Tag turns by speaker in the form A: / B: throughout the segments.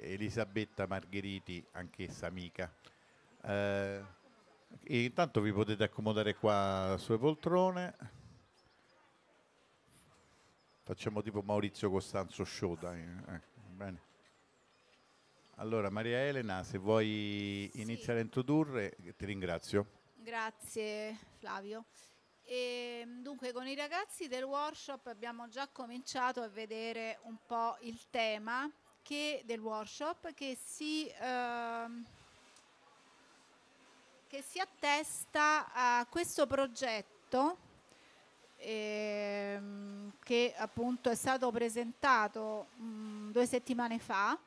A: Elisabetta Margheriti, anch'essa amica. Eh, intanto vi potete accomodare qua sulle poltrone. Facciamo tipo Maurizio Costanzo Show, eh, eh Allora Maria Elena, se vuoi sì. iniziare a introdurre, ti ringrazio.
B: Grazie Flavio. E, ehm, dunque con i ragazzi del workshop abbiamo già cominciato a vedere un po' il tema che, del workshop che si, ehm, che si, attesta a questo progetto ehm, che appunto è stato presentato mm, due settimane fa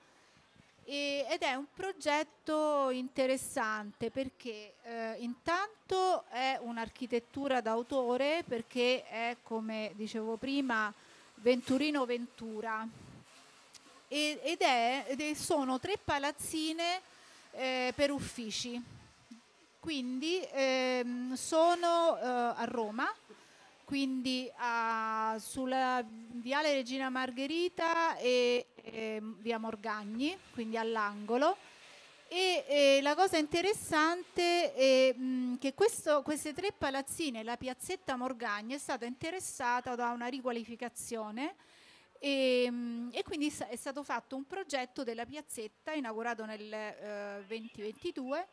B: ed è un progetto interessante perché eh, intanto è un'architettura d'autore perché è come dicevo prima Venturino Ventura ed, è, ed è, sono tre palazzine eh, per uffici. Quindi ehm, sono eh, a Roma, quindi a, sulla Viale Regina Margherita e, e via Morgagni, quindi all'angolo. E, e, la cosa interessante è mh, mm, che questo, queste tre palazzine, la piazzetta Morgagni, è stata interessata da una riqualificazione e, ehm, e, quindi è stato fatto un progetto della piazzetta inaugurato nel eh, 2022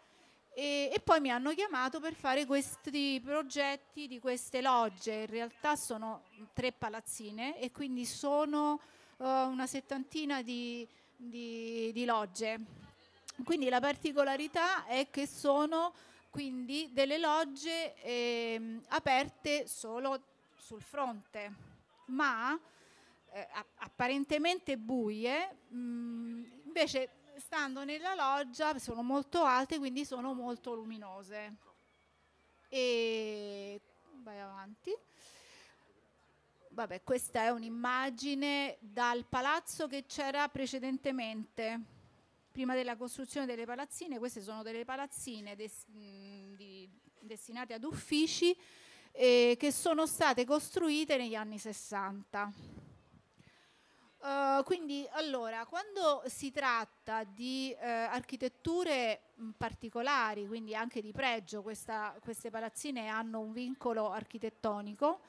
B: e, e, poi mi hanno chiamato per fare questi progetti di queste logge. In realtà sono tre palazzine e quindi sono eh, una settantina di, di, di logge. Quindi la particolarità è che sono quindi delle logge eh, aperte solo sul fronte, ma eh, apparentemente buie, mh, mm, invece stando nella loggia sono molto alte, quindi sono molto luminose. E vai avanti. Vabbè, questa è un'immagine dal palazzo che c'era precedentemente, prima della costruzione delle palazzine. Queste sono delle palazzine des, mm, di, destinate ad uffici eh, che sono state costruite negli anni 60. Uh, quindi allora, quando si tratta di uh, architetture particolari, quindi anche di pregio, questa, queste palazzine hanno un vincolo architettonico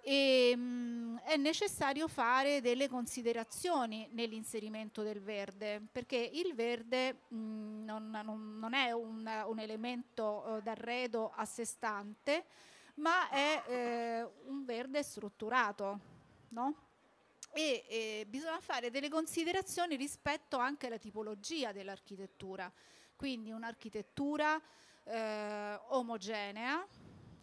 B: e mh, è necessario fare delle considerazioni nell'inserimento del verde, perché il verde mh, non, non, non, è un, un elemento uh, d'arredo a sé stante, ma è un verde strutturato. No? e eh, bisogna fare delle considerazioni rispetto anche alla tipologia dell'architettura, quindi un'architettura eh, omogenea,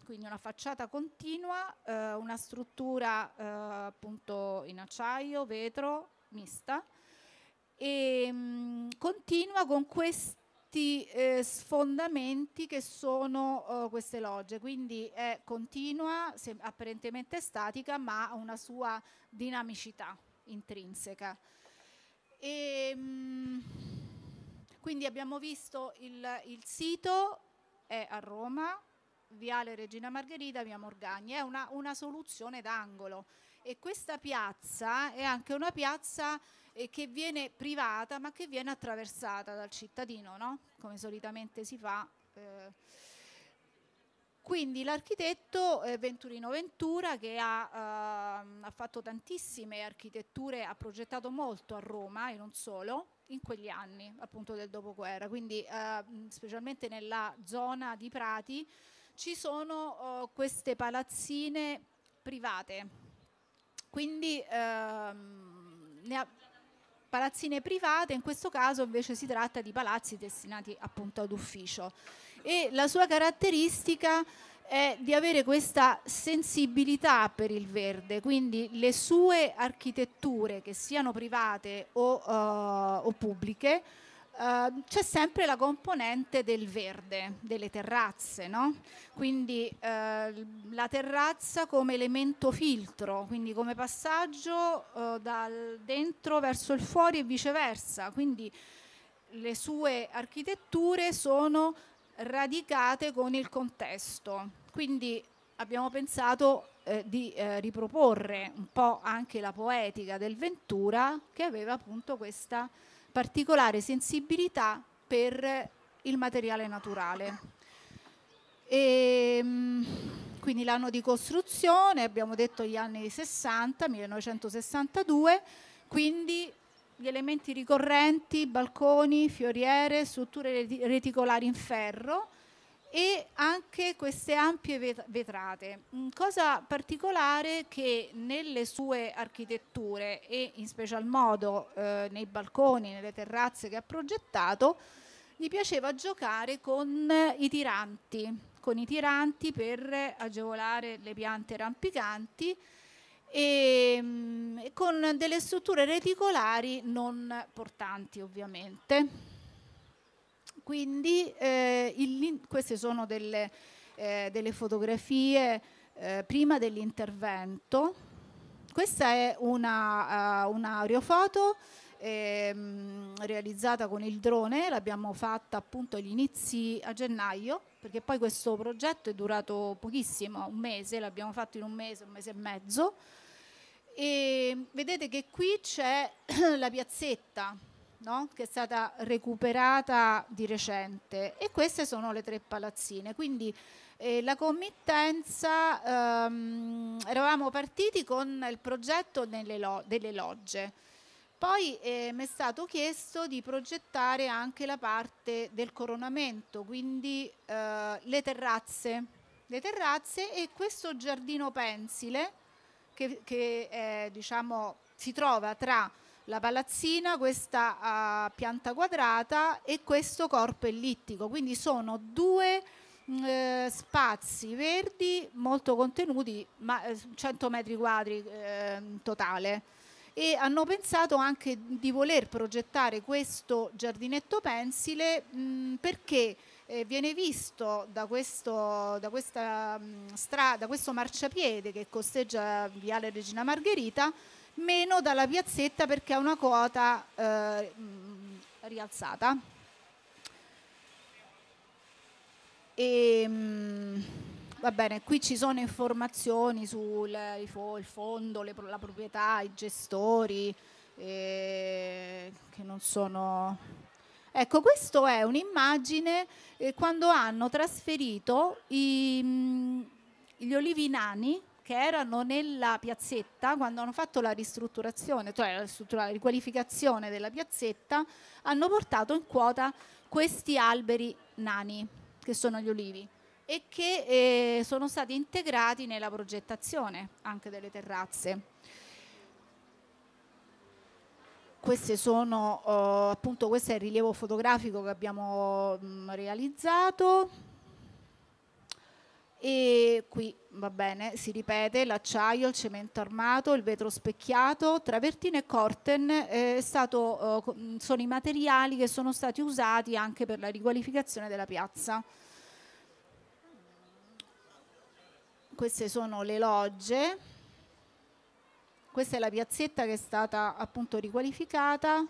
B: quindi una facciata continua, eh, una struttura eh, appunto in acciaio, vetro, mista e mh, mm, continua con questa tutti eh, sfondamenti che sono eh, queste logge, quindi è continua, apparentemente statica, ma ha una sua dinamicità intrinseca. E, ehm, mh, quindi abbiamo visto il, il sito, è a Roma, Viale Regina Margherita, Via Morgagni, è una, una soluzione d'angolo e questa piazza è anche una piazza e che viene privata ma che viene attraversata dal cittadino, no? come solitamente si fa. Eh. Quindi l'architetto eh, Venturino Ventura che ha, ehm, ha fatto tantissime architetture, ha progettato molto a Roma e non solo, in quegli anni appunto del dopoguerra, quindi eh, specialmente nella zona di Prati ci sono eh, queste palazzine private, quindi ehm, ne ha palazzine private, in questo caso invece si tratta di palazzi destinati appunto ad ufficio. E la sua caratteristica è di avere questa sensibilità per il verde, quindi le sue architetture, che siano private o, uh, o pubbliche, Ehm, c'è sempre la componente del verde, delle terrazze, no? quindi uh, la terrazza come elemento filtro, quindi come passaggio uh, dal dentro verso il fuori e viceversa, quindi le sue architetture sono radicate con il contesto, quindi abbiamo pensato eh, di eh, riproporre un po' anche la poetica del Ventura che aveva appunto questa particolare sensibilità per il materiale naturale. E, ehm, quindi l'anno di costruzione, abbiamo detto gli anni 60, 1962, quindi gli elementi ricorrenti, balconi, fioriere, strutture reticolari in ferro, e anche queste ampie vetrate. Cosa particolare che nelle sue architetture e in special modo eh, nei balconi, nelle terrazze che ha progettato, gli piaceva giocare con i tiranti, con i tiranti per agevolare le piante rampicanti e mh, mm, con delle strutture reticolari non portanti ovviamente. Quindi eh, il, queste sono delle, eh, delle fotografie eh, prima dell'intervento. Questa è una, uh, eh, un'aerofoto ehm, realizzata con il drone, l'abbiamo fatta appunto agli inizi a gennaio, perché poi questo progetto è durato pochissimo, un mese, l'abbiamo fatto in un mese, un mese e mezzo. E vedete che qui c'è la piazzetta no? che è stata recuperata di recente e queste sono le tre palazzine. Quindi eh, la committenza, ehm, eravamo partiti con il progetto lo delle logge, poi eh, mi è stato chiesto di progettare anche la parte del coronamento, quindi eh, le terrazze, le terrazze e questo giardino pensile che, che eh, diciamo, si trova tra la palazzina, questa uh, pianta quadrata e questo corpo ellittico, quindi sono due mh, mm, eh, spazi verdi molto contenuti, ma 100 eh, metri quadri eh, totale e hanno pensato anche di voler progettare questo giardinetto pensile mh, mm, perché eh, viene visto da questo, da questa, mh, mm, stra, da questo marciapiede che costeggia Viale Regina Margherita meno dalla piazzetta perché ha una quota eh, mm, rialzata. E, ehm, va bene, qui ci sono informazioni sul fondo, le, la proprietà, i gestori, eh, che non sono... Ecco, questa è un'immagine eh, quando hanno trasferito i, mh, mm, gli olivinani che erano nella piazzetta quando hanno fatto la ristrutturazione, cioè la riqualificazione della piazzetta, hanno portato in quota questi alberi nani, che sono gli olivi, e che eh, sono stati integrati nella progettazione anche delle terrazze. Sono, eh, appunto, questo è il rilievo fotografico che abbiamo mh, realizzato e qui va bene, si ripete l'acciaio, il cemento armato, il vetro specchiato, travertino e corten eh, stato, eh, mm, sono i materiali che sono stati usati anche per la riqualificazione della piazza. Queste sono le logge, questa è la piazzetta che è stata appunto riqualificata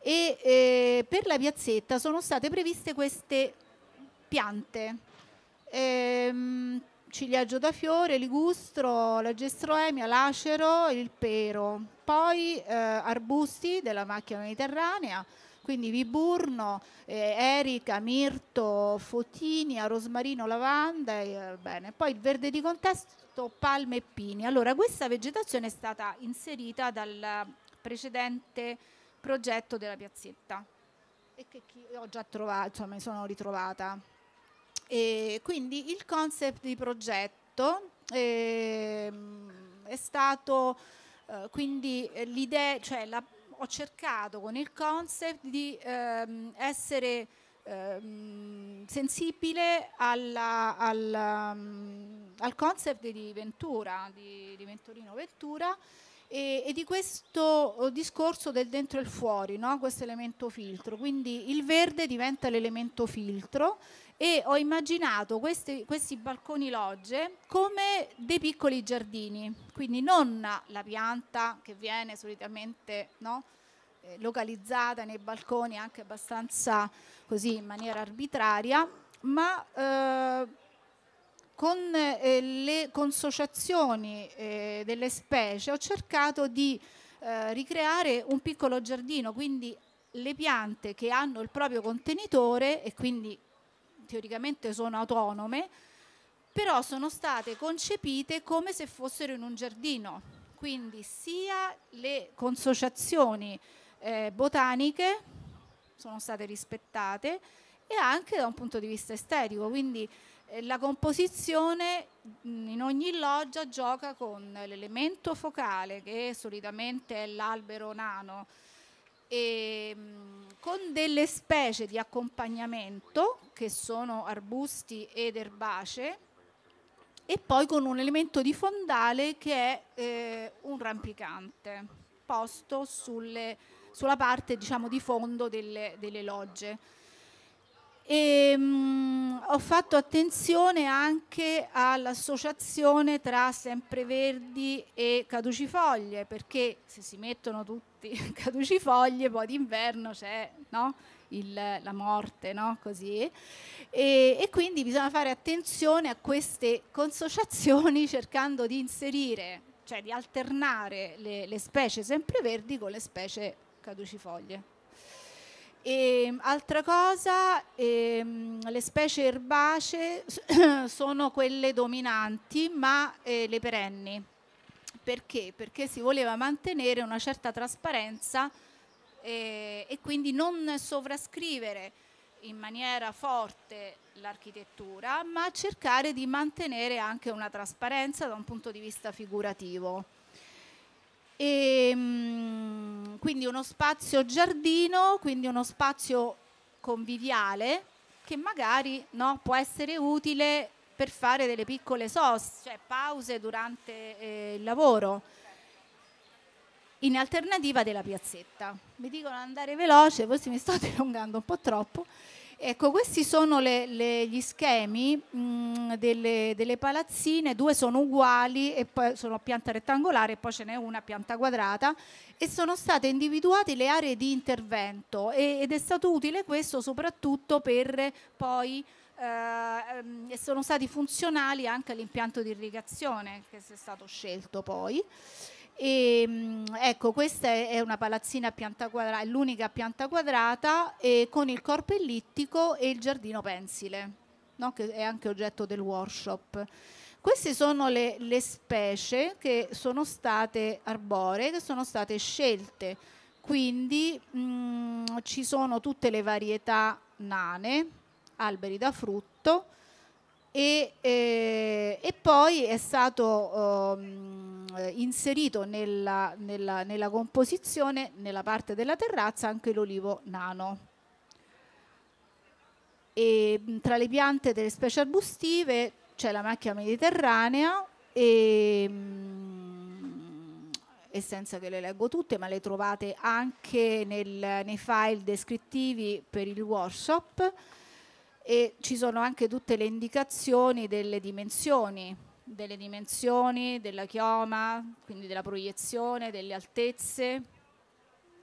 B: e eh, per la piazzetta sono state previste queste piante ehm, ciliegio da fiore, ligustro, la gestroemia, l'acero, il pero, poi eh, arbusti della macchia mediterranea, quindi viburno, eh, erica, mirto, fotinia, rosmarino, lavanda, e, eh, bene. poi il verde di contesto, palme e pini. Allora, questa vegetazione è stata inserita dal precedente progetto della piazzetta e che ho già trovato, insomma, mi sono ritrovata. E quindi il concept di progetto eh, è stato eh, quindi eh, l'idea, cioè la, ho cercato con il concept di ehm, essere ehm, sensibile alla, alla, ehm, al concept di Ventura, di, di Venturino Ventura e, e, di questo eh, discorso del dentro e il fuori, no? questo elemento filtro. Quindi il verde diventa l'elemento filtro e ho immaginato questi, questi, balconi logge come dei piccoli giardini, quindi non la pianta che viene solitamente no, eh, localizzata nei balconi anche abbastanza così in maniera arbitraria, ma eh, con eh, le consociazioni eh, delle specie ho cercato di eh, ricreare un piccolo giardino, quindi le piante che hanno il proprio contenitore e quindi teoricamente sono autonome, però sono state concepite come se fossero in un giardino. Quindi sia le consociazioni eh, botaniche sono state rispettate e anche da un punto di vista estetico, quindi eh, la composizione in ogni loggia gioca con l'elemento focale che solitamente è l'albero nano, e, ehm, con delle specie di accompagnamento che sono arbusti ed erbacee e poi con un elemento di fondale che è eh, un rampicante posto sulle, sulla parte diciamo, di fondo delle, delle logge. E, ehm, mh, ho fatto attenzione anche all'associazione tra sempreverdi e caducifoglie, perché se si mettono tutti caducifoglie, poi d'inverno c'è no? Il, la morte, no? Così. E, e quindi bisogna fare attenzione a queste consociazioni cercando di inserire, cioè di alternare le, le specie sempreverdi con le specie caducifoglie. E, ehm, altra cosa, ehm, le specie erbacee sono quelle dominanti, ma eh, le perenni. Perché? Perché si voleva mantenere una certa trasparenza eh, e quindi non sovrascrivere in maniera forte l'architettura, ma cercare di mantenere anche una trasparenza da un punto di vista figurativo. E, ehm, quindi uno spazio giardino, quindi uno spazio conviviale che magari no, può essere utile per fare delle piccole SOS, cioè pause durante eh, il lavoro, in alternativa della piazzetta. Mi dicono andare veloce, forse mi sto dilungando un po' troppo. Ecco, questi sono le, le, gli schemi mh, mm, delle, delle, palazzine, due sono uguali, e poi sono a pianta rettangolare e poi ce n'è una a pianta quadrata e sono state individuate le aree di intervento e, ed è stato utile questo soprattutto per poi eh, mm, sono stati funzionali anche all'impianto di irrigazione che si è stato scelto poi. E, ehm, ecco, questa è una palazzina a pianta quadrata, è l'unica a pianta quadrata con il corpo ellittico e il giardino pensile, no? che è anche oggetto del workshop. Queste sono le, le specie che sono state arboree, che sono state scelte, quindi mh, mm, ci sono tutte le varietà nane, alberi da frutto, e, eh, e, poi è stato eh, inserito nella, nella, nella, composizione, nella parte della terrazza, anche l'olivo nano. E, mm, tra le piante delle specie arbustive c'è la macchia mediterranea e, mm, e, senza che le leggo tutte, ma le trovate anche nel, nei file descrittivi per il workshop e ci sono anche tutte le indicazioni delle dimensioni, delle dimensioni della chioma, quindi della proiezione, delle altezze,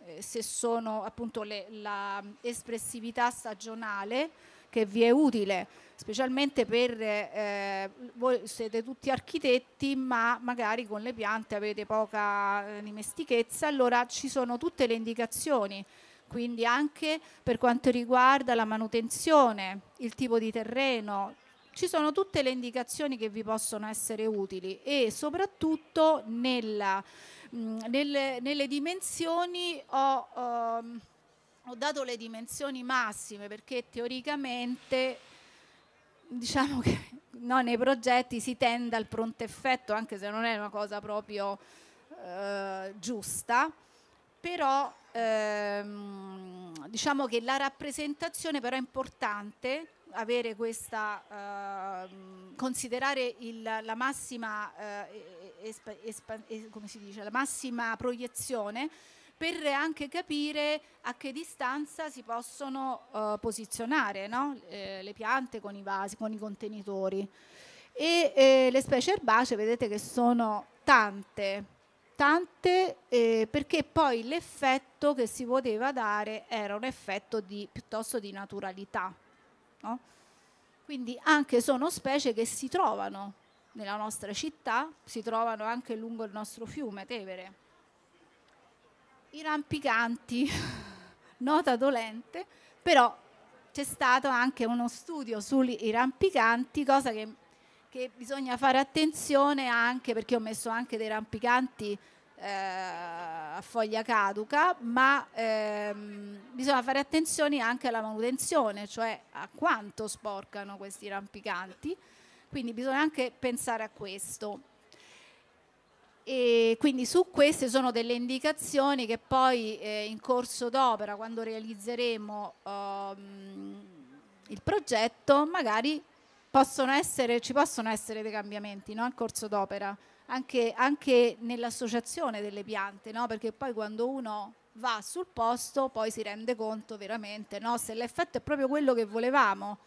B: eh, se sono appunto l'espressività stagionale che vi è utile, specialmente per eh, voi siete tutti architetti, ma magari con le piante avete poca eh, dimestichezza, allora ci sono tutte le indicazioni quindi anche per quanto riguarda la manutenzione, il tipo di terreno, ci sono tutte le indicazioni che vi possono essere utili e soprattutto nella, mh, mm, nelle, nelle, dimensioni ho, ehm, ho dato le dimensioni massime perché teoricamente diciamo che no, nei progetti si tende al pronto effetto anche se non è una cosa proprio eh, giusta però ehm, diciamo che la rappresentazione però è importante avere questa eh, considerare il, la, massima, eh, espa, espa, eh, dice, la massima proiezione per anche capire a che distanza si possono uh, posizionare no? eh, le piante con i vasi, con i contenitori. E eh, le specie erbacee vedete che sono tante importante eh, perché poi l'effetto che si poteva dare era un effetto di, piuttosto di naturalità. No? Quindi anche sono specie che si trovano nella nostra città, si trovano anche lungo il nostro fiume Tevere. I rampicanti, nota dolente, però c'è stato anche uno studio sui rampicanti, cosa che che bisogna fare attenzione anche perché ho messo anche dei rampicanti eh, a foglia caduca, ma ehm, bisogna fare attenzione anche alla manutenzione, cioè a quanto sporcano questi rampicanti, quindi bisogna anche pensare a questo. E quindi su queste sono delle indicazioni che poi eh, in corso d'opera, quando realizzeremo ehm, il progetto, magari possono essere, ci possono essere dei cambiamenti no? al corso d'opera, anche, anche nell'associazione delle piante, no? perché poi quando uno va sul posto poi si rende conto veramente no? se l'effetto è proprio quello che volevamo,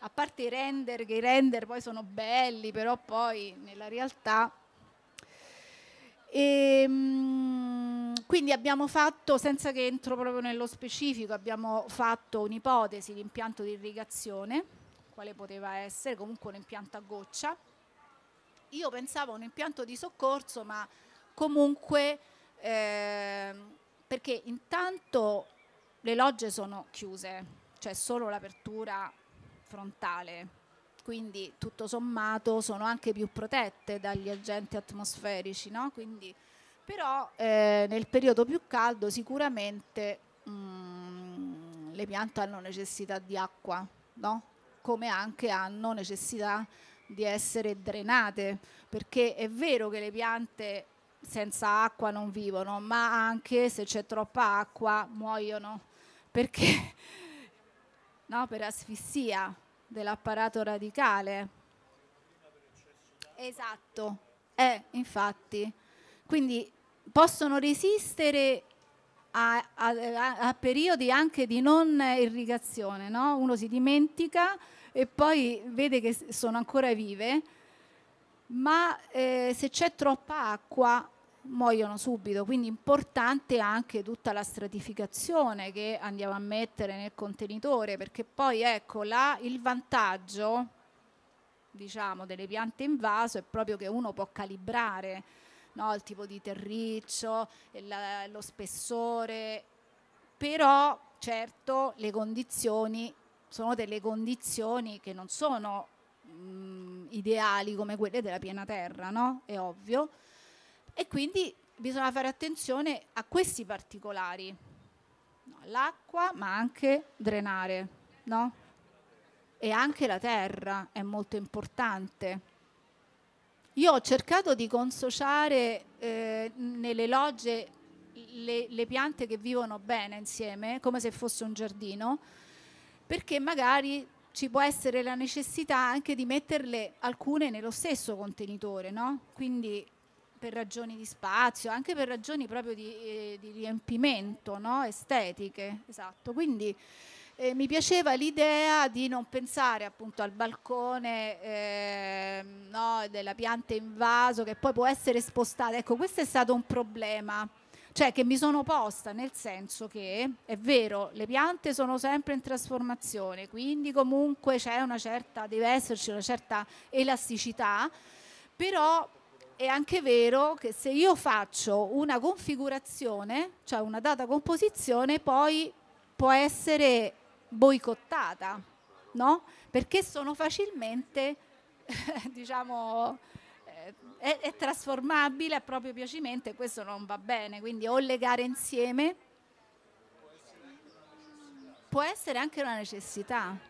B: a parte i render, che i render poi sono belli, però poi nella realtà... E, ehm, quindi abbiamo fatto, senza che entro proprio nello specifico, abbiamo fatto un'ipotesi di impianto di irrigazione quale poteva essere, comunque un impianto a goccia. Io pensavo a un impianto di soccorso, ma comunque eh, perché intanto le logge sono chiuse, cioè solo l'apertura frontale, quindi tutto sommato sono anche più protette dagli agenti atmosferici, no? quindi, però eh, nel periodo più caldo sicuramente mh, mm, le piante hanno necessità di acqua, no? come anche hanno necessità di essere drenate, perché è vero che le piante senza acqua non vivono, ma anche se c'è troppa acqua muoiono, perché no, per asfissia dell'apparato radicale. Esatto, eh, infatti. Quindi possono resistere a, a, a periodi anche di non irrigazione, no? uno si dimentica e poi vede che sono ancora vive, ma eh, se c'è troppa acqua muoiono subito, quindi importante anche tutta la stratificazione che andiamo a mettere nel contenitore, perché poi ecco là il vantaggio diciamo delle piante in vaso è proprio che uno può calibrare no? il tipo di terriccio, la, lo spessore, però certo le condizioni sono delle condizioni che non sono mh, ideali come quelle della piena terra, no? È ovvio. E quindi bisogna fare attenzione a questi particolari, no? l'acqua ma anche drenare, no? E anche la terra è molto importante. Io ho cercato di consociare eh, nelle logge le, le, piante che vivono bene insieme, come se fosse un giardino, perché magari ci può essere la necessità anche di metterle alcune nello stesso contenitore, no? Quindi per ragioni di spazio, anche per ragioni proprio di, eh, di riempimento, no? Estetiche, esatto. Quindi, eh, mi piaceva l'idea di non pensare appunto al balcone eh, no, della pianta in vaso che poi può essere spostata. Ecco, questo è stato un problema. Cioè che mi sono posta nel senso che è vero, le piante sono sempre in trasformazione, quindi comunque c'è una certa, deve esserci una certa elasticità, però è anche vero che se io faccio una configurazione, cioè una data composizione, poi può essere boicottata, no? Perché sono facilmente, diciamo, eh, è, è, trasformabile a proprio piacimento e questo non va bene, quindi o le gare insieme può essere anche una necessità.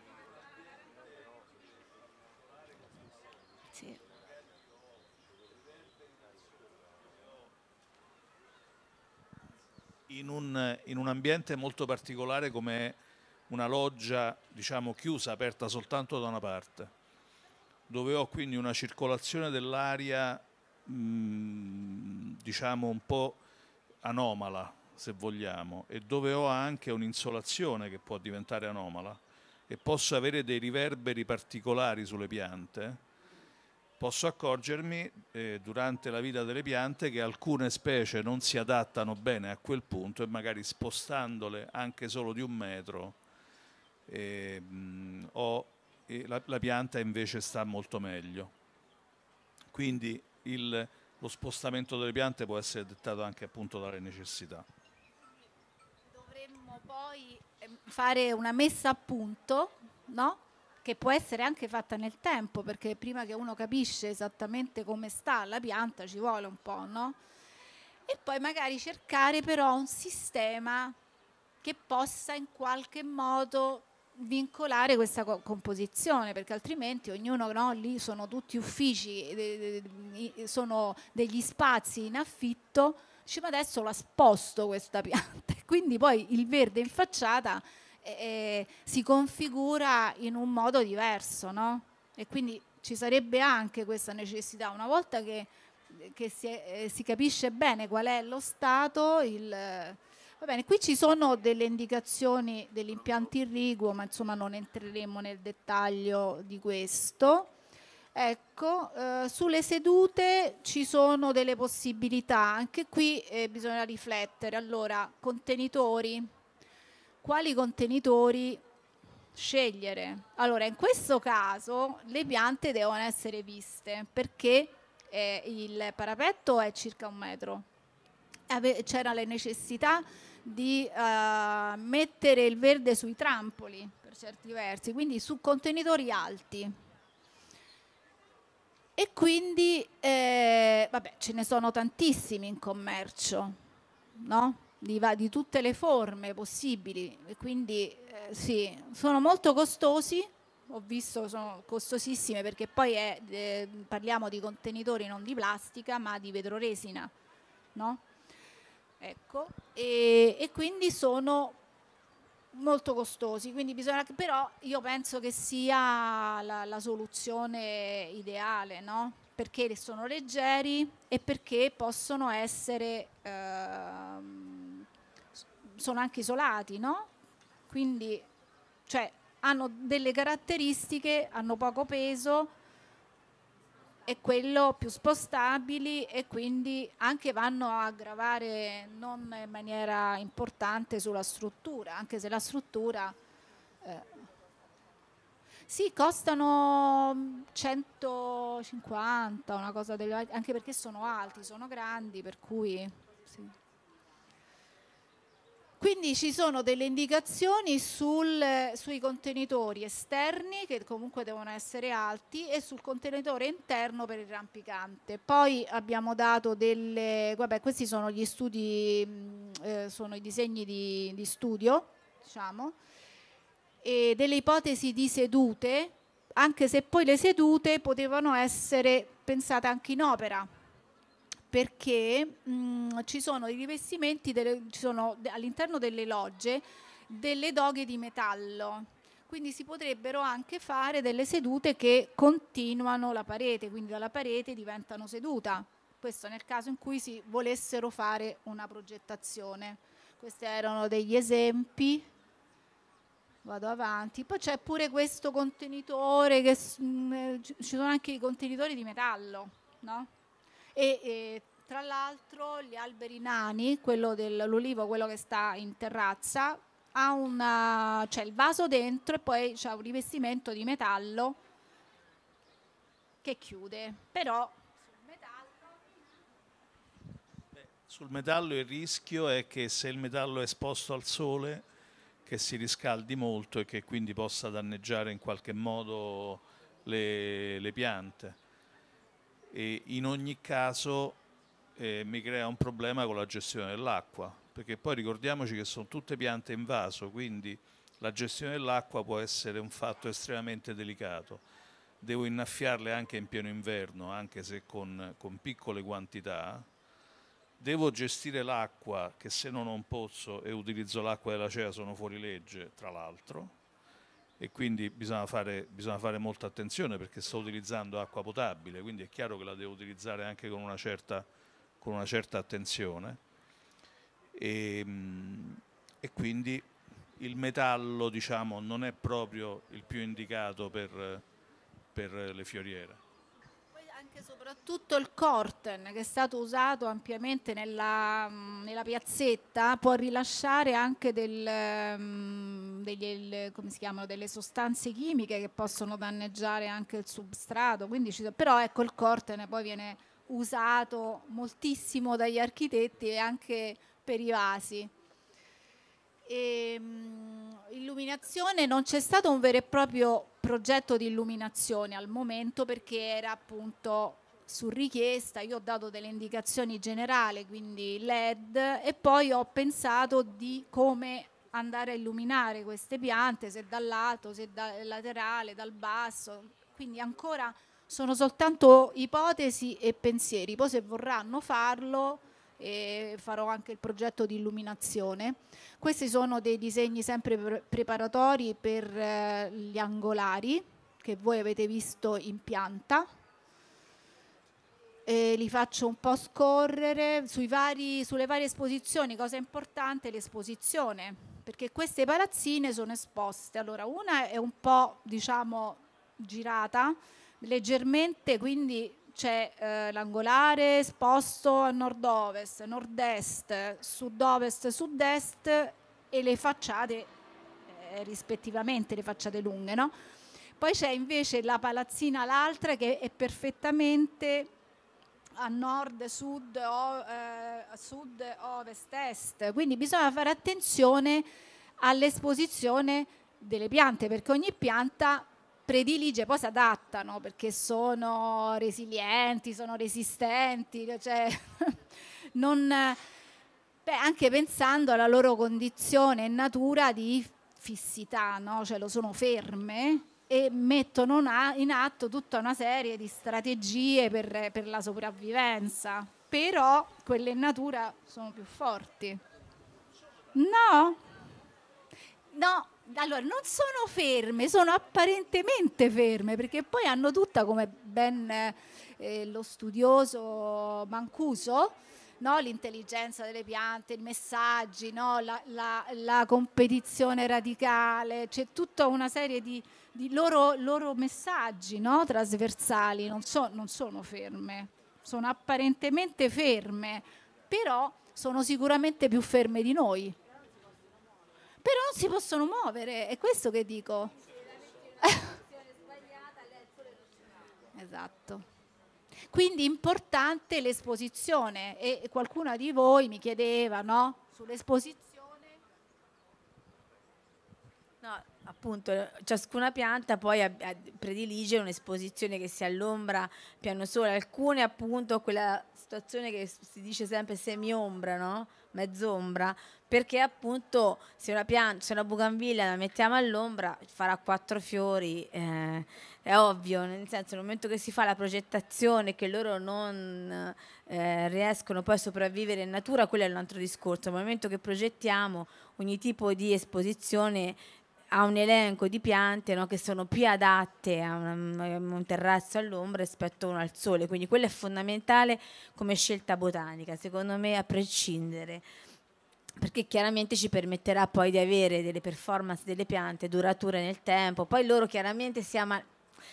C: In, un, in un ambiente molto particolare come una loggia diciamo, chiusa, aperta soltanto da una parte, dove ho quindi una circolazione dell'aria diciamo un po' anomala, se vogliamo, e dove ho anche un'insolazione che può diventare anomala e posso avere dei riverberi particolari sulle piante, posso accorgermi eh, durante la vita delle piante che alcune specie non si adattano bene a quel punto e magari spostandole anche solo di un metro e, ehm, mh, ho, e la, la, pianta invece sta molto meglio. Quindi il, lo spostamento delle piante può essere dettato anche appunto dalle necessità.
B: Dovremmo poi ehm, fare una messa a punto, no? che può essere anche fatta nel tempo, perché prima che uno capisce esattamente come sta la pianta ci vuole un po', no? E poi magari cercare però un sistema che possa in qualche modo vincolare questa co composizione perché altrimenti ognuno no, lì sono tutti uffici eh, de de sono degli spazi in affitto dice ma adesso la sposto questa pianta quindi poi il verde in facciata eh, eh, si configura in un modo diverso no? e quindi ci sarebbe anche questa necessità una volta che, che si, eh, si, capisce bene qual è lo stato il Va bene, qui ci sono delle indicazioni dell'impianto irriguo, ma insomma non entreremo nel dettaglio di questo. Ecco, eh, sulle sedute ci sono delle possibilità, anche qui eh, bisogna riflettere. Allora, contenitori, quali contenitori scegliere? Allora, in questo caso le piante devono essere viste perché eh, il parapetto è circa un metro. C'era la necessità di uh, mettere il verde sui trampoli per certi versi, quindi su contenitori alti. E quindi, eh, vabbè, ce ne sono tantissimi in commercio, no? di, di, tutte le forme possibili, e quindi eh, sì, sono molto costosi, ho visto sono costosissime perché poi è, eh, parliamo di contenitori non di plastica ma di vetroresina, no? Ecco, e, e quindi sono molto costosi, quindi bisogna, però io penso che sia la, la soluzione ideale, no? perché sono leggeri e perché possono essere, ehm, sono anche isolati, no? quindi cioè, hanno delle caratteristiche, hanno poco peso, è quello più spostabili e quindi anche vanno a gravare non in maniera importante sulla struttura, anche se la struttura... Eh, sì, costano 150, una cosa del, anche perché sono alti, sono grandi, per cui... Quindi ci sono delle indicazioni sul, eh, sui contenitori esterni che comunque devono essere alti e sul contenitore interno per il rampicante. Poi abbiamo dato delle, vabbè questi sono gli studi, mm, eh, sono i disegni di, di studio, diciamo, e delle ipotesi di sedute, anche se poi le sedute potevano essere pensate anche in opera, perché mh, mm, ci sono i rivestimenti, delle, sono, all'interno delle logge delle doghe di metallo. Quindi si potrebbero anche fare delle sedute che continuano la parete, quindi dalla parete diventano seduta. Questo nel caso in cui si volessero fare una progettazione. Questi erano degli esempi. Vado avanti. Poi c'è pure questo contenitore, che, mh, mm, eh, ci sono anche i contenitori di metallo, no? e, e tra l'altro gli alberi nani, quello dell'olivo, quello che sta in terrazza, ha una, cioè il vaso dentro e poi c'è un rivestimento di metallo che chiude, però sul metallo...
C: Beh, sul metallo il rischio è che se il metallo è esposto al sole che si riscaldi molto e che quindi possa danneggiare in qualche modo le, le piante e in ogni caso eh, mi crea un problema con la gestione dell'acqua, perché poi ricordiamoci che sono tutte piante in vaso, quindi la gestione dell'acqua può essere un fatto estremamente delicato. Devo innaffiarle anche in pieno inverno, anche se con, con piccole quantità. Devo gestire l'acqua, che se non ho un pozzo e utilizzo l'acqua della CEA sono fuori legge, tra l'altro e quindi bisogna fare, bisogna fare, molta attenzione perché sto utilizzando acqua potabile, quindi è chiaro che la devo utilizzare anche con una certa, con una certa attenzione. E, ehm, e, quindi il metallo diciamo, non è proprio il più indicato per, per le fioriere
B: anche soprattutto il corten che è stato usato ampiamente nella, mm, nella piazzetta può rilasciare anche del, mm, degli, chiamano, delle sostanze chimiche che possono danneggiare anche il substrato, Quindi ci, però ecco il corten poi viene usato moltissimo dagli architetti e anche per i vasi. E, ehm, illuminazione, non c'è stato un vero e proprio progetto di illuminazione al momento perché era appunto su richiesta, io ho dato delle indicazioni generali, quindi LED, e poi ho pensato di come andare a illuminare queste piante, se dal lato, se dal laterale, dal basso, quindi ancora sono soltanto ipotesi e pensieri, poi se vorranno farlo e farò anche il progetto di illuminazione. Questi sono dei disegni sempre preparatori per eh, gli angolari che voi avete visto in pianta. E li faccio un po' scorrere vari, sulle varie esposizioni, cosa importante l'esposizione, perché queste palazzine sono esposte. Allora, una è un po', diciamo, girata leggermente, quindi c'è eh, l'angolare esposto a nord-ovest, nord-est, sud-ovest, sud-est e le facciate eh, rispettivamente, le facciate lunghe, no? Poi c'è invece la palazzina l'altra che è perfettamente a nord, sud, o, eh, sud, ovest, est. Quindi bisogna fare attenzione all'esposizione delle piante perché ogni pianta predilige, poi si adattano perché sono resilienti, sono resistenti, cioè non, beh, anche pensando alla loro condizione e natura di fissità, no? cioè lo sono ferme e mettono in atto tutta una serie di strategie per, per la sopravvivenza, però quelle in natura sono più forti. No, no, allora, non sono ferme, sono apparentemente ferme, perché poi hanno tutta, come ben eh, lo studioso Mancuso, no? l'intelligenza delle piante, i messaggi, no? la, la, la, competizione radicale, c'è tutta una serie di, di loro, loro, messaggi no? trasversali, non, so, non sono ferme, sono apparentemente ferme, però sono sicuramente più ferme di noi però non si possono muovere, è questo che dico. esatto. Quindi importante l'esposizione e qualcuna di voi mi chiedeva no? sull'esposizione. No,
D: appunto ciascuna pianta poi predilige un'esposizione che sia all'ombra, piano sole, alcune appunto quella situazione che si dice sempre semi-ombra, no? mezz'ombra, perché appunto se una, pian- se una bucanvilla la mettiamo all'ombra farà quattro fiori, eh, è ovvio, nel senso nel momento che si fa la progettazione che loro non eh, riescono poi a sopravvivere in natura, quello è un altro discorso, nel momento che progettiamo ogni tipo di esposizione ha un elenco di piante no, che sono più adatte a un, a un terrazzo all'ombra rispetto a uno al sole, quindi quello è fondamentale come scelta botanica, secondo me a prescindere perché chiaramente ci permetterà poi di avere delle performance delle piante durature nel tempo, poi loro chiaramente si, amano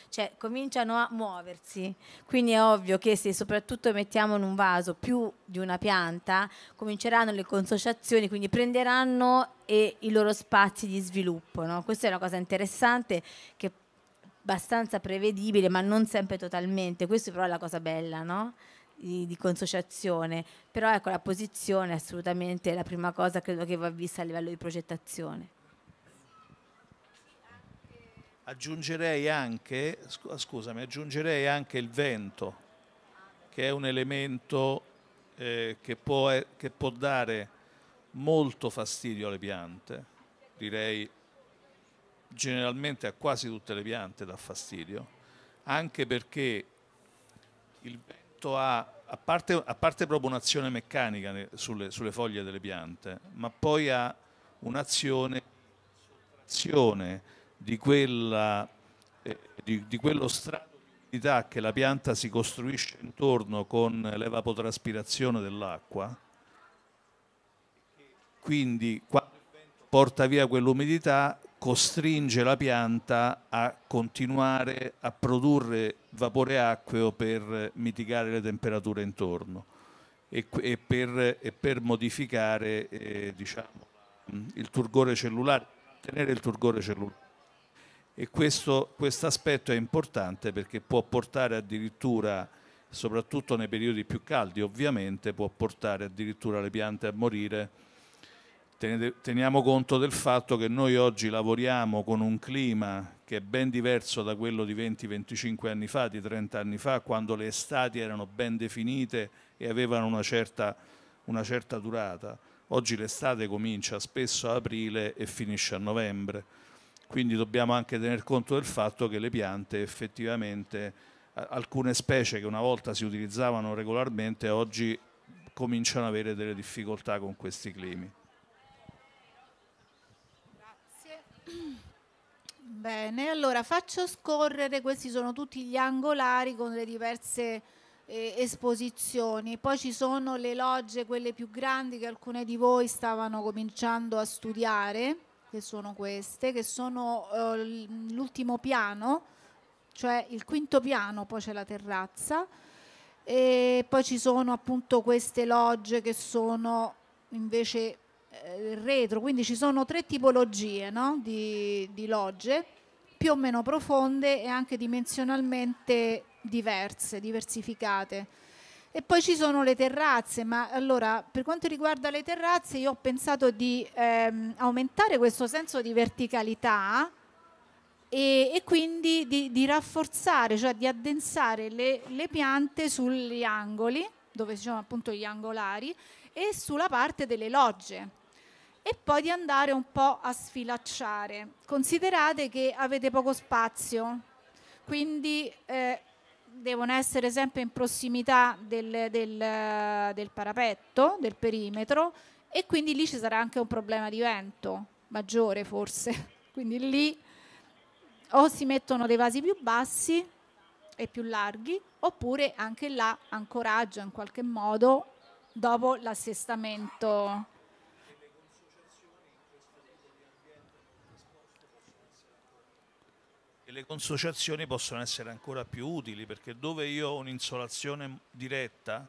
D: cioè cominciano a muoversi. Quindi è ovvio che se soprattutto mettiamo in un vaso più di una pianta, cominceranno le consociazioni, quindi prenderanno e i loro spazi di sviluppo. No? Questa è una cosa interessante che abbastanza prevedibile, ma non sempre totalmente. Questa però è la cosa bella, no? Di, di, consociazione, però ecco la posizione è assolutamente la prima cosa credo che va vista a livello di progettazione.
C: Aggiungerei anche, ah, scusami, aggiungerei anche il vento, che è un elemento eh, che, può, che può dare molto fastidio alle piante, direi generalmente a quasi tutte le piante dà fastidio, anche perché il vento ha, a parte, a parte proprio un'azione meccanica sulle, sulle, foglie delle piante, ma poi ha un'azione di di, quella, eh, di, di quello strato di umidità che la pianta si costruisce intorno con l'evapotraspirazione dell'acqua, quindi quando il vento porta via quell'umidità costringe la pianta a continuare a produrre vapore acqueo per mitigare le temperature intorno e, e, per, e per, modificare eh, diciamo, il turgore cellulare, tenere il turgore cellulare e questo quest aspetto è importante perché può portare addirittura, soprattutto nei periodi più caldi ovviamente, può portare addirittura le piante a morire. Teniamo conto del fatto che noi oggi lavoriamo con un clima che è ben diverso da quello di 20-25 anni fa, di 30 anni fa, quando le estati erano ben definite e avevano una certa, una certa durata. Oggi l'estate comincia spesso a aprile e finisce a novembre quindi dobbiamo anche tener conto del fatto che le piante effettivamente alcune specie che una volta si utilizzavano regolarmente oggi cominciano ad avere delle difficoltà con questi climi. Grazie.
B: Bene, allora faccio scorrere, questi sono tutti gli angolari con le diverse eh, esposizioni, poi ci sono le logge, quelle più grandi che alcune di voi stavano cominciando a studiare che sono queste, che sono eh, l'ultimo piano, cioè il quinto piano, poi c'è la terrazza e poi ci sono appunto queste logge che sono invece eh, retro, quindi ci sono tre tipologie no? di, di logge più o meno profonde e anche dimensionalmente diverse, diversificate. E poi ci sono le terrazze, ma allora per quanto riguarda le terrazze io ho pensato di ehm, aumentare questo senso di verticalità e, e quindi di, di, rafforzare, cioè di addensare le, le piante sugli angoli, dove si sono appunto gli angolari, e sulla parte delle logge e poi di andare un po' a sfilacciare. Considerate che avete poco spazio, quindi eh, devono essere sempre in prossimità del, del, del parapetto, del perimetro e quindi lì ci sarà anche un problema di vento maggiore forse. Quindi lì o si mettono dei vasi più bassi e più larghi oppure anche là ancoraggio in qualche modo dopo l'assestamento
C: le consociazioni possono essere ancora più utili perché dove io ho un'insolazione diretta,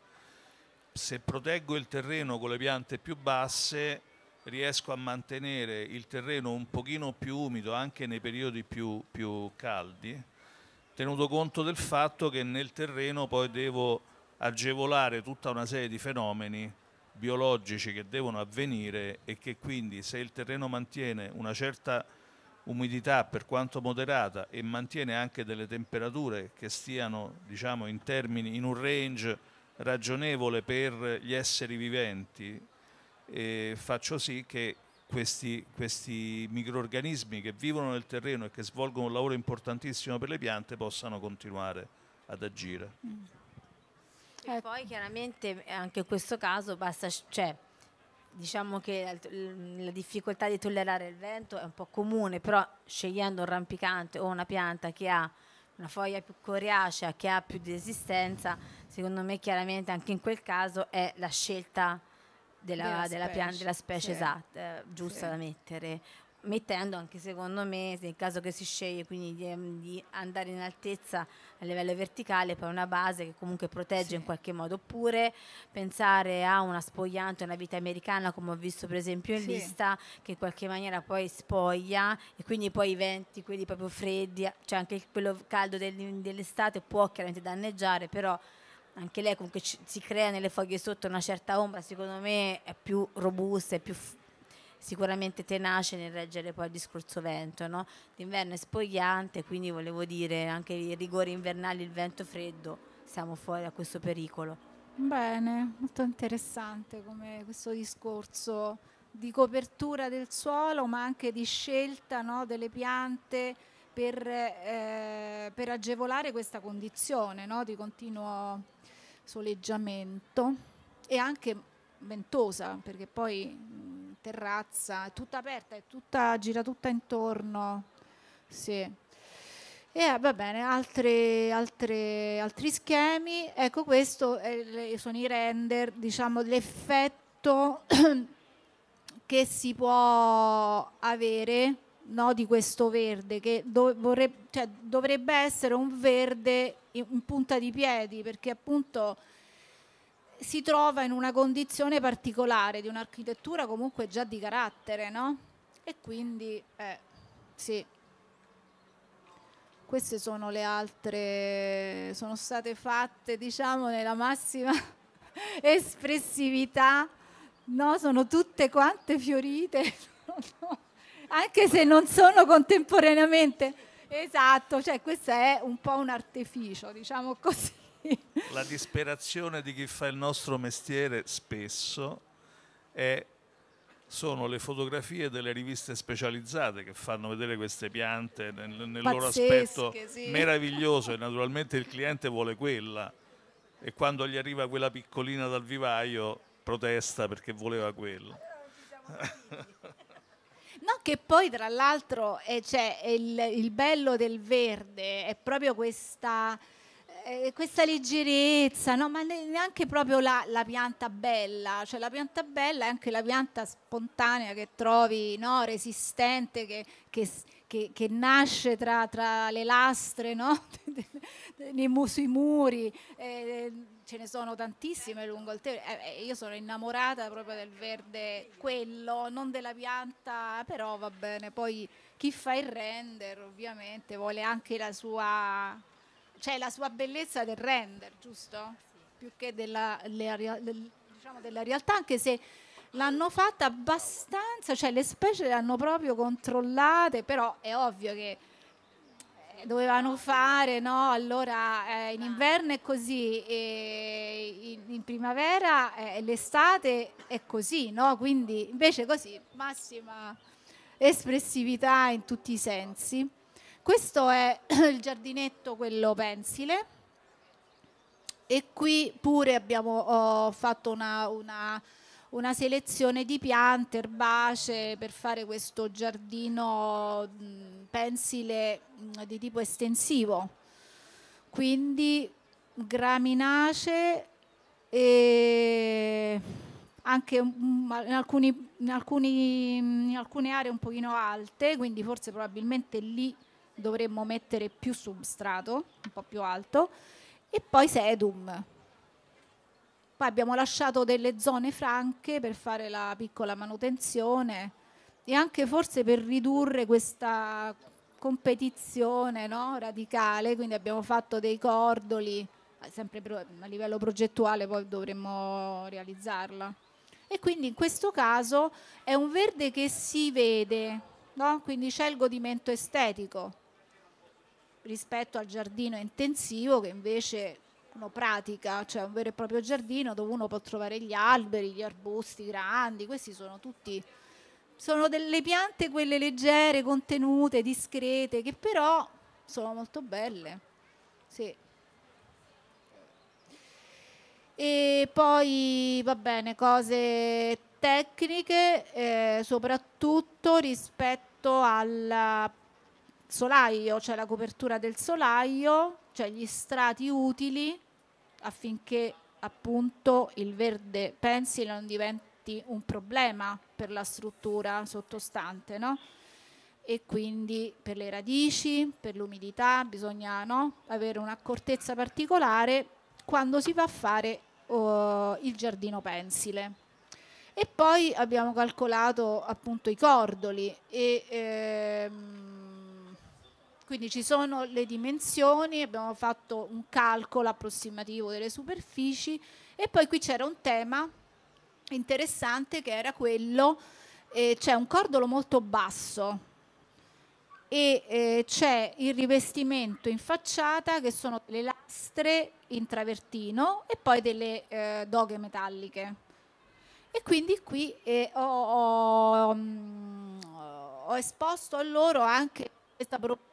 C: se proteggo il terreno con le piante più basse riesco a mantenere il terreno un pochino più umido anche nei periodi più, più caldi, tenuto conto del fatto che nel terreno poi devo agevolare tutta una serie di fenomeni biologici che devono avvenire e che quindi se il terreno mantiene una certa umidità per quanto moderata e mantiene anche delle temperature che stiano diciamo, in, termini, in un range ragionevole per gli esseri viventi, e faccio sì che questi, questi microorganismi che vivono nel terreno e che svolgono un lavoro importantissimo per le piante possano continuare ad agire. Mm.
D: E poi chiaramente anche in questo caso basta, cioè, diciamo che la difficoltà di tollerare il vento è un po' comune, però scegliendo un rampicante o una pianta che ha una foglia più coriacea, che ha più di resistenza, secondo me chiaramente anche in quel caso è la scelta della, della, della, specie, della specie sì. esatta, eh, giusta sì. da mettere mettendo anche secondo me, nel caso che si sceglie quindi di, ehm, di, andare in altezza a livello verticale, poi una base che comunque protegge sì. in qualche modo, oppure pensare a una spogliante, una vita americana come ho visto per esempio in sì. lista, che in qualche maniera poi spoglia e quindi poi i venti, quelli proprio freddi, cioè anche quello caldo del, dell'estate può chiaramente danneggiare, però anche lei comunque ci, si crea nelle foglie sotto una certa ombra, secondo me è più robusta, è più sicuramente tenace nel reggere poi il discorso vento, no? L'inverno è spogliante, quindi volevo dire anche i rigori invernali, il vento freddo, siamo fuori da questo pericolo.
B: Bene, molto interessante come questo discorso di copertura del suolo, ma anche di scelta no, delle piante per, eh, per, agevolare questa condizione no, di continuo soleggiamento e anche ventosa, perché poi terrazza, è tutta aperta, è tutta, gira tutta intorno. Sì. E eh, va bene, altre, altre, altri schemi. Ecco, questo è, sono i render, diciamo, l'effetto che si può avere no, di questo verde, che dovrebbe, cioè, dovrebbe essere un verde in punta di piedi, perché appunto si trova in una condizione particolare di un'architettura comunque già di carattere, no? E quindi, eh, sì, queste sono le altre, sono state fatte diciamo nella massima espressività, no? Sono tutte quante fiorite, anche se non sono contemporaneamente, esatto, cioè questo è un po' un artificio, diciamo
C: così. La disperazione di chi fa il nostro mestiere spesso è, sono le fotografie delle riviste specializzate che fanno vedere queste piante nel, nel loro aspetto sì. meraviglioso e naturalmente il cliente vuole quella e quando gli arriva quella piccolina dal vivaio protesta perché voleva quella.
B: No, che poi tra l'altro eh, cioè, il, il, bello del verde è proprio questa eh, questa leggerezza, no? ma neanche proprio la, la, pianta bella, cioè la pianta bella è anche la pianta spontanea che trovi, no? resistente, che, che, che, che nasce tra, tra, le lastre, no? sui muri, eh, ce ne sono tantissime lungo il terreno, eh, eh, io sono innamorata proprio del verde, quello, non della pianta, però va bene, poi chi fa il render ovviamente vuole anche la sua cioè la sua bellezza del render, giusto? Sì. Più che della, le, del, diciamo della realtà, anche se l'hanno fatta abbastanza, cioè le specie le hanno proprio controllate, però è ovvio che eh, dovevano fare, no? Allora eh, in inverno è così, in, in, primavera eh, e eh, l'estate è così, no? Quindi invece così, massima espressività in tutti i sensi. Questo è il giardinetto, quello pensile. E qui pure abbiamo fatto una, una, una, selezione di piante erbacee per fare questo giardino pensile di tipo estensivo. Quindi graminacee e anche in, alcuni, in, alcuni, in, alcune aree un pochino alte, quindi forse probabilmente lì dovremmo mettere più substrato, un po' più alto, e poi sedum. Poi abbiamo lasciato delle zone franche per fare la piccola manutenzione e anche forse per ridurre questa competizione no, radicale, quindi abbiamo fatto dei cordoli, eh, sempre a livello progettuale poi dovremmo realizzarla. E quindi in questo caso è un verde che si vede, no? quindi c'è il godimento estetico rispetto al giardino intensivo che invece uno pratica, cioè un vero e proprio giardino dove uno può trovare gli alberi, gli arbusti grandi, questi sono tutti sono delle piante quelle leggere, contenute, discrete, che però sono molto belle. Sì. E poi va bene, cose tecniche, eh, soprattutto rispetto alla solaio, cioè la copertura del solaio, cioè gli strati utili affinché appunto il verde pensile non diventi un problema per la struttura sottostante, no? E quindi per le radici, per l'umidità bisogna no? avere un'accortezza particolare quando si va a fare uh, il giardino pensile. E poi abbiamo calcolato appunto i cordoli e ehm, quindi ci sono le dimensioni, abbiamo fatto un calcolo approssimativo delle superfici e poi qui c'era un tema interessante che era quello, eh, c'è un cordolo molto basso e eh, c'è il rivestimento in facciata che sono le lastre in travertino e poi delle eh, doghe metalliche. E quindi qui eh, ho, ho, mm, ho, esposto a loro anche questa proposta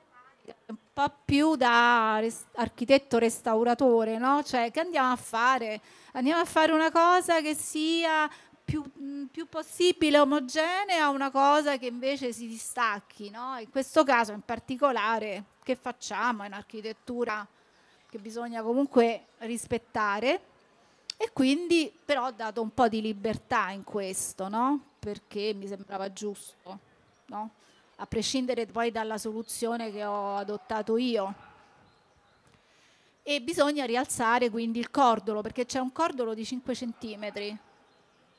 B: un po' più da res architetto restauratore, no? Cioè, che andiamo a fare? Andiamo a fare una cosa che sia più, mm, più possibile omogenea, una cosa che invece si distacchi, no? In questo caso in particolare, che facciamo? È un'architettura che bisogna comunque rispettare e quindi però ho dato un po' di libertà in questo, no? Perché mi sembrava giusto, no? a prescindere poi dalla soluzione che ho adottato io. E bisogna rialzare quindi il cordolo, perché c'è un cordolo di 5 cm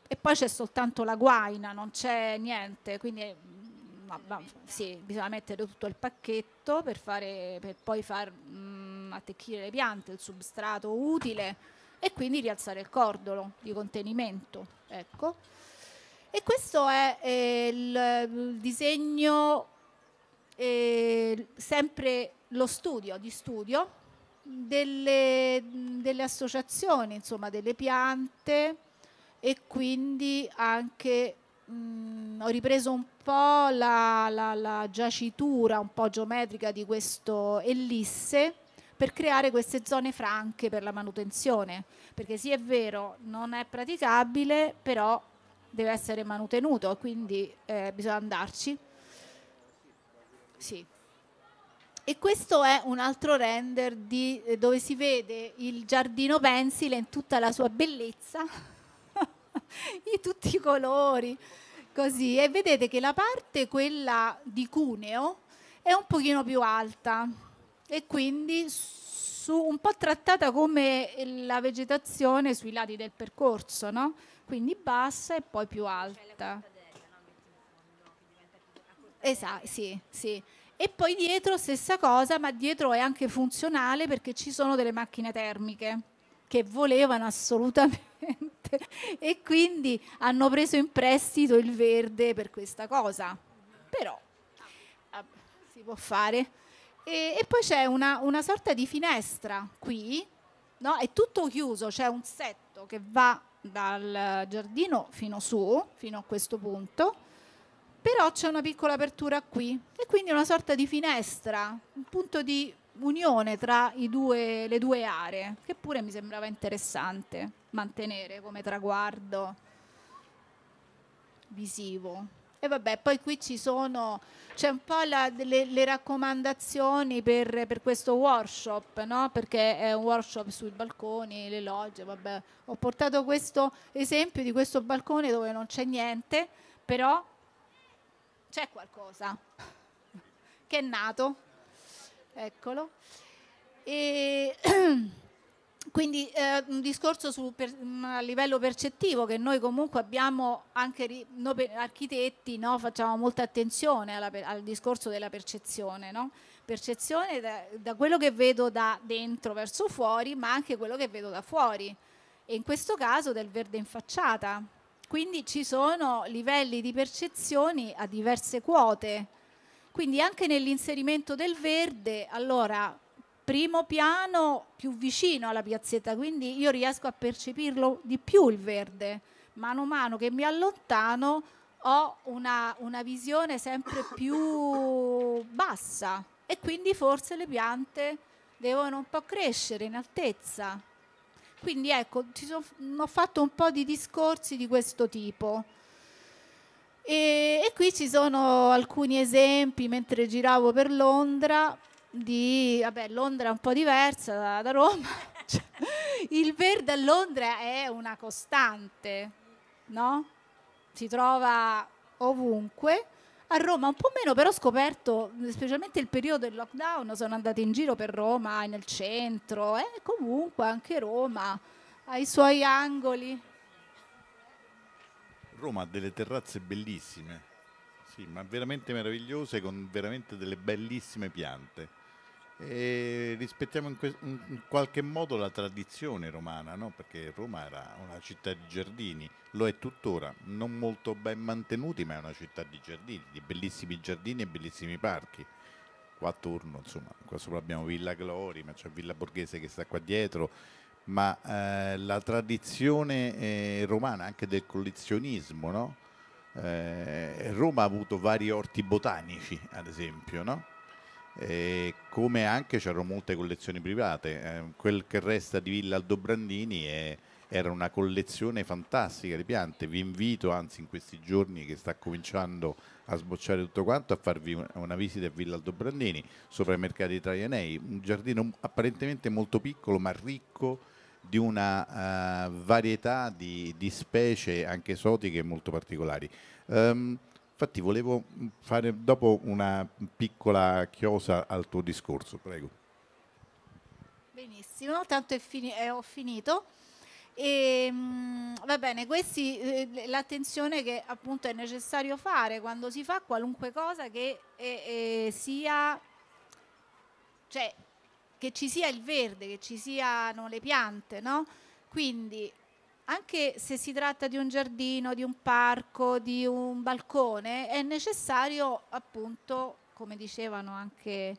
B: e poi c'è soltanto la guaina, non c'è niente, quindi no, mm, no, sì, bisogna mettere tutto il pacchetto per, fare, per poi far mh, mm, attecchire le piante, il substrato utile e quindi rialzare il cordolo di contenimento. Ecco. E questo è eh, il, mm, il, disegno, eh, sempre lo studio, di studio, delle, mm, delle associazioni, insomma, delle piante e quindi anche Mm, ho ripreso un po' la, la, la, giacitura un po' geometrica di questo ellisse per creare queste zone franche per la manutenzione, perché sì è vero, non è praticabile, però deve essere manutenuto, quindi eh, bisogna andarci. Sì. E questo è un altro render di, eh, dove si vede il giardino pensile in tutta la sua bellezza, in tutti i colori, così. E vedete che la parte, quella di Cuneo, è un pochino più alta e quindi su, un po' trattata come la vegetazione sui lati del percorso, no? quindi bassa e poi più alta. Esatto, sì, sì. E poi dietro stessa cosa, ma dietro è anche funzionale perché ci sono delle macchine termiche che volevano assolutamente e quindi hanno preso in prestito il verde per questa cosa. Però vabbè, ah, si può fare. E, e poi c'è una, una, sorta di finestra qui, no? è tutto chiuso, c'è un setto che va dal giardino fino su, fino a questo punto, però c'è una piccola apertura qui e quindi una sorta di finestra, un punto di unione tra due, le due aree, che pure mi sembrava interessante mantenere come traguardo visivo. E vabbè, poi qui ci sono, c'è un po' la, le, le, raccomandazioni per, per questo workshop, no? perché è un workshop sui balconi, le logge, vabbè. Ho portato questo esempio di questo balcone dove non c'è niente, però c'è qualcosa che è nato. Eccolo. E quindi eh, un discorso su, per, mm, a livello percettivo che noi comunque abbiamo anche noi architetti no, facciamo molta attenzione alla, al discorso della percezione no? percezione da, da, quello che vedo da dentro verso fuori ma anche quello che vedo da fuori e in questo caso del verde in facciata quindi ci sono livelli di percezioni a diverse quote quindi anche nell'inserimento del verde allora primo piano più vicino alla piazzetta, quindi io riesco a percepirlo di più il verde. Mano a mano che mi allontano ho una, una visione sempre più bassa e quindi forse le piante devono un po' crescere in altezza. Quindi ecco, sono, ho fatto un po' di discorsi di questo tipo. E, e qui ci sono alcuni esempi mentre giravo per Londra, di vabbè, Londra è un po' diversa da, da Roma. Cioè, il verde a Londra è una costante, no? Si trova ovunque. A Roma un po' meno, però ho scoperto, specialmente il periodo del lockdown, sono andata in giro per Roma, nel centro, e eh, comunque anche Roma ha i suoi angoli.
A: Roma ha delle terrazze bellissime, sì, ma veramente meravigliose con veramente delle bellissime piante. E rispettiamo in, que- in, qualche modo la tradizione romana, no? perché Roma era una città di giardini, lo è tuttora, non molto ben mantenuti, ma è una città di giardini, di bellissimi giardini e bellissimi parchi. Qua attorno, insomma, qua sopra abbiamo Villa Glori, ma c'è Villa Borghese che sta qua dietro, ma eh, la tradizione eh, romana anche del collezionismo, no? eh, Roma ha avuto vari orti botanici, ad esempio, no? E eh, come anche c'erano molte collezioni private, eh, quel che resta di Villa Aldobrandini è, era una collezione fantastica di piante. Vi invito, anzi, in questi giorni che sta cominciando a sbocciare tutto quanto, a farvi una visita a Villa Aldobrandini sopra i mercati Traianei, un giardino apparentemente molto piccolo ma ricco di una uh, varietà di, di, specie anche esotiche molto particolari. Um, Infatti volevo fare dopo una piccola chiosa al tuo discorso, prego.
B: Benissimo, tanto è fini- è, eh, ho finito. E, ehm, mh, va bene, questa è eh, l'attenzione che appunto è necessario fare quando si fa qualunque cosa che eh, eh, sia, cioè, che ci sia il verde, che ci siano le piante, no? Quindi anche se si tratta di un giardino, di un parco, di un balcone, è necessario appunto, come dicevano anche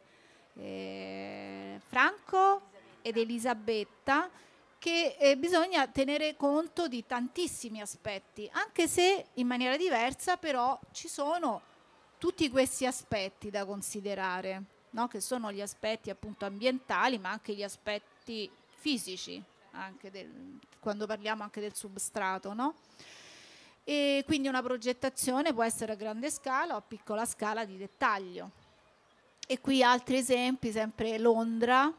B: eh, Franco ed Elisabetta, che eh, bisogna tenere conto di tantissimi aspetti, anche se in maniera diversa, però ci sono tutti questi aspetti da considerare, no? che sono gli aspetti appunto ambientali, ma anche gli aspetti fisici, anche del, quando parliamo anche del substrato, no? E quindi una progettazione può essere a grande scala o a piccola scala di dettaglio. E qui altri esempi, sempre Londra.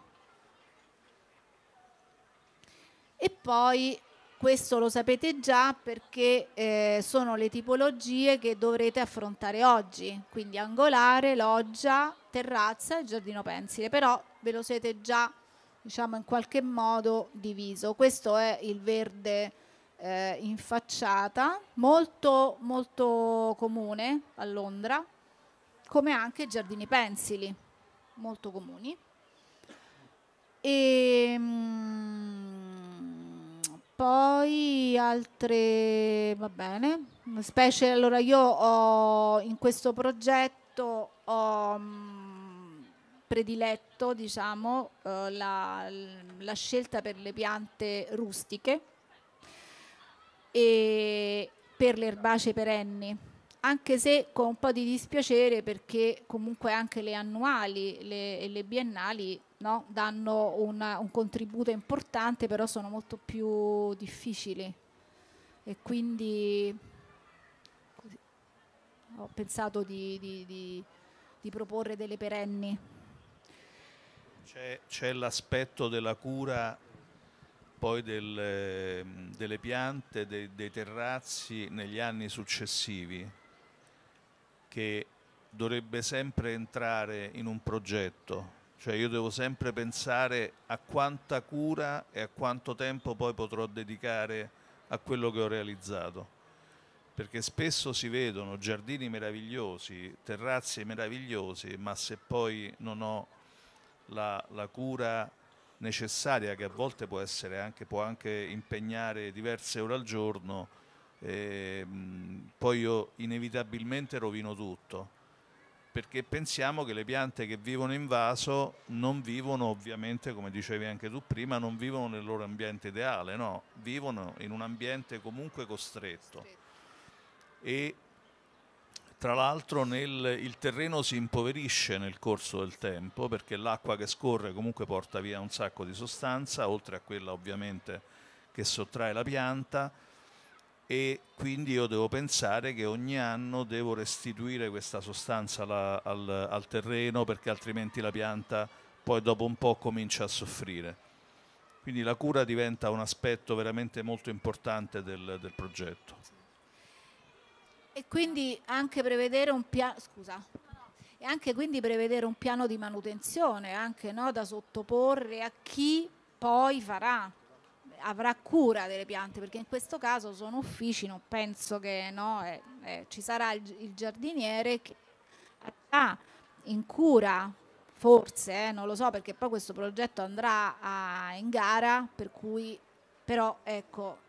B: E poi questo lo sapete già perché eh, sono le tipologie che dovrete affrontare oggi, quindi angolare, loggia, terrazza e giardino pensile, però ve lo siete già diciamo, in qualche modo diviso. Questo è il verde eh, in facciata, molto, molto comune a Londra, come anche i giardini pensili, molto comuni. E, ehm, mh, poi altre, va bene, specie, allora io ho in questo progetto ho, mm, prediletto diciamo, eh, la, la, scelta per le piante rustiche e per le erbacee perenni, anche se con un po' di dispiacere perché comunque anche le annuali le, e le biennali no, danno una, un contributo importante, però sono molto più difficili e quindi ho pensato di, di, di, di proporre delle perenni.
C: C'è, l'aspetto della cura poi del, delle piante, dei, dei terrazzi negli anni successivi che dovrebbe sempre entrare in un progetto, cioè io devo sempre pensare a quanta cura e a quanto tempo poi potrò dedicare a quello che ho realizzato, perché spesso si vedono giardini meravigliosi, terrazzi meravigliosi, ma se poi non ho la, la cura necessaria che a volte può, essere anche, può anche impegnare diverse ore al giorno, e, ehm, mh, poi io inevitabilmente rovino tutto perché pensiamo che le piante che vivono in vaso non vivono ovviamente, come dicevi anche tu prima, non vivono nel loro ambiente ideale, no, vivono in un ambiente comunque costretto. E tra l'altro nel, il terreno si impoverisce nel corso del tempo perché l'acqua che scorre comunque porta via un sacco di sostanza, oltre a quella ovviamente che sottrae la pianta e quindi io devo pensare che ogni anno devo restituire questa sostanza la, al, al terreno perché altrimenti la pianta poi dopo un po' comincia a soffrire. Quindi la cura diventa un aspetto veramente molto importante del, del progetto.
B: E quindi anche prevedere un piano, scusa, e anche quindi prevedere un piano di manutenzione, anche no, da sottoporre a chi poi farà, avrà cura delle piante, perché in questo caso sono uffici, non penso che no, eh, eh, ci sarà il, il giardiniere che avrà in cura, forse, eh, non lo so, perché poi questo progetto andrà a, in gara, per cui però ecco,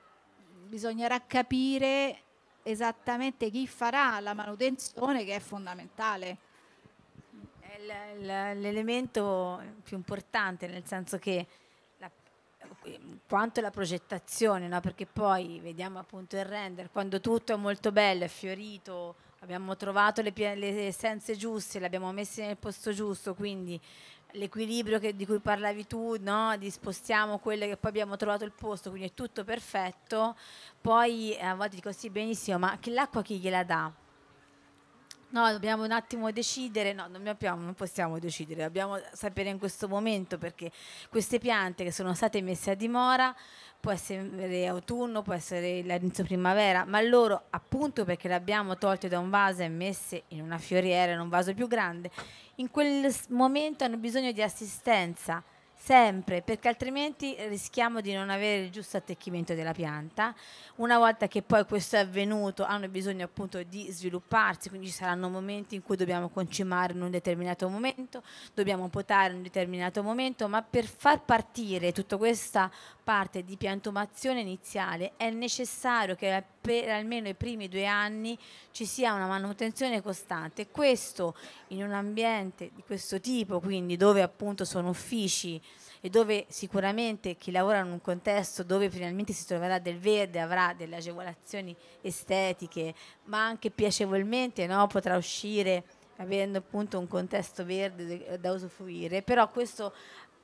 B: bisognerà capire esattamente chi farà la manutenzione che è fondamentale.
D: L'elemento più importante, nel senso che la, quanto la progettazione, no? perché poi vediamo appunto il render, quando tutto è molto bello, è fiorito, abbiamo trovato le, le essenze giuste, le abbiamo messe nel posto giusto, quindi l'equilibrio di cui parlavi tu, no? di spostiamo quelle che poi abbiamo trovato il posto, quindi è tutto perfetto, poi eh, a volte dico sì benissimo, ma l'acqua chi gliela dà? No, dobbiamo un attimo decidere, no, non, abbiamo, non, possiamo decidere, dobbiamo sapere in questo momento perché queste piante che sono state messe a dimora, può essere autunno, può essere l'inizio primavera, ma loro appunto perché le abbiamo tolte da un vaso e messe in una fioriera, in un vaso più grande, in quel momento hanno bisogno di assistenza sempre, perché altrimenti rischiamo di non avere il giusto attecchimento della pianta. Una volta che poi questo è avvenuto, hanno bisogno appunto di svilupparsi, quindi ci saranno momenti in cui dobbiamo concimare in un determinato momento, dobbiamo potare in un determinato momento, ma per far partire tutta questa parte di piantumazione iniziale è necessario che per almeno i primi due anni ci sia una manutenzione costante. Questo in un ambiente di questo tipo, quindi dove appunto sono uffici e dove sicuramente chi lavora in un contesto dove finalmente si troverà del verde avrà delle agevolazioni estetiche, ma anche piacevolmente no, potrà uscire avendo appunto un contesto verde da usufruire, però questo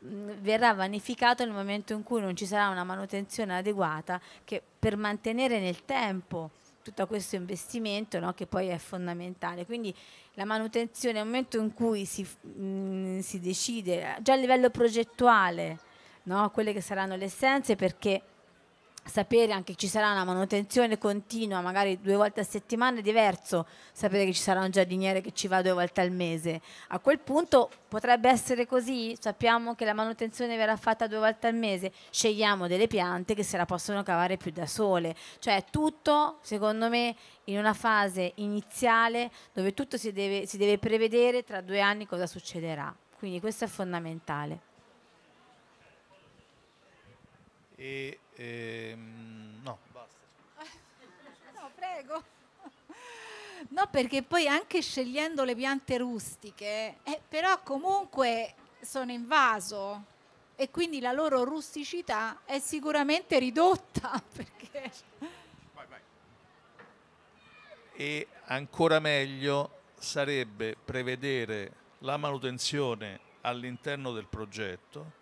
D: verrà vanificato nel momento in cui non ci sarà una manutenzione adeguata che per mantenere nel tempo tutto questo investimento no, che poi è fondamentale. Quindi la manutenzione nel momento in cui si, mh, si decide, già a livello progettuale, no, quelle che saranno le essenze perché sapere anche che ci sarà una manutenzione continua, magari due volte a settimana, è diverso sapere che ci sarà un giardiniere che ci va due volte al mese. A quel punto potrebbe essere così, sappiamo che la manutenzione verrà fatta due volte al mese, scegliamo delle piante che se la possono cavare più da sole. Cioè tutto, secondo me, in una fase iniziale dove tutto si deve, si deve prevedere tra due anni cosa succederà. Quindi questo è fondamentale.
C: E Ehm, no, basta.
B: no, prego. No, perché poi anche scegliendo le piante rustiche, eh, però comunque sono in vaso e quindi la loro rusticità è sicuramente ridotta.
A: Perché... Vai, vai.
C: E ancora meglio sarebbe prevedere la manutenzione all'interno del progetto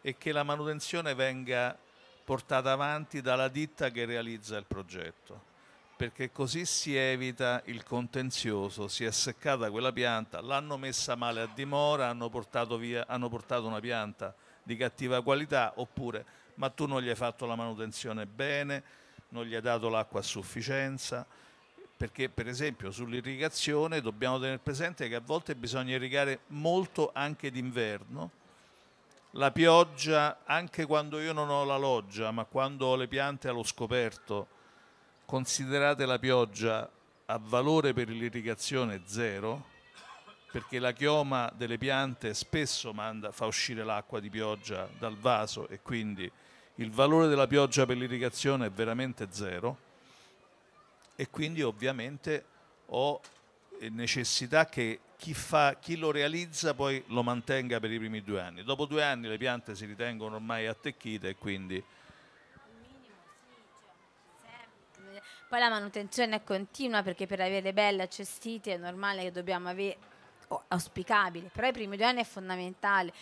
C: e che la manutenzione venga portata avanti dalla ditta che realizza il progetto perché così si evita il contenzioso, si è seccata quella pianta, l'hanno messa male a dimora, hanno portato, via, hanno portato una pianta di cattiva qualità oppure ma tu non gli hai fatto la manutenzione bene, non gli hai dato l'acqua a sufficienza, perché per esempio sull'irrigazione dobbiamo tenere presente che a volte bisogna irrigare molto anche d'inverno la pioggia, anche quando io non ho la loggia, ma quando ho le piante allo scoperto, considerate la pioggia a valore per l'irrigazione zero, perché la chioma delle piante spesso manda, fa uscire l'acqua di pioggia dal vaso e quindi il valore della pioggia per l'irrigazione è veramente zero e quindi ovviamente ho necessità che chi, fa, chi, lo realizza poi lo mantenga per i primi due anni. Dopo due anni le piante si ritengono ormai attecchite e quindi...
D: Poi la manutenzione è continua perché per avere belle accestite è normale che dobbiamo avere auspicabile, però i primi due anni è fondamentale.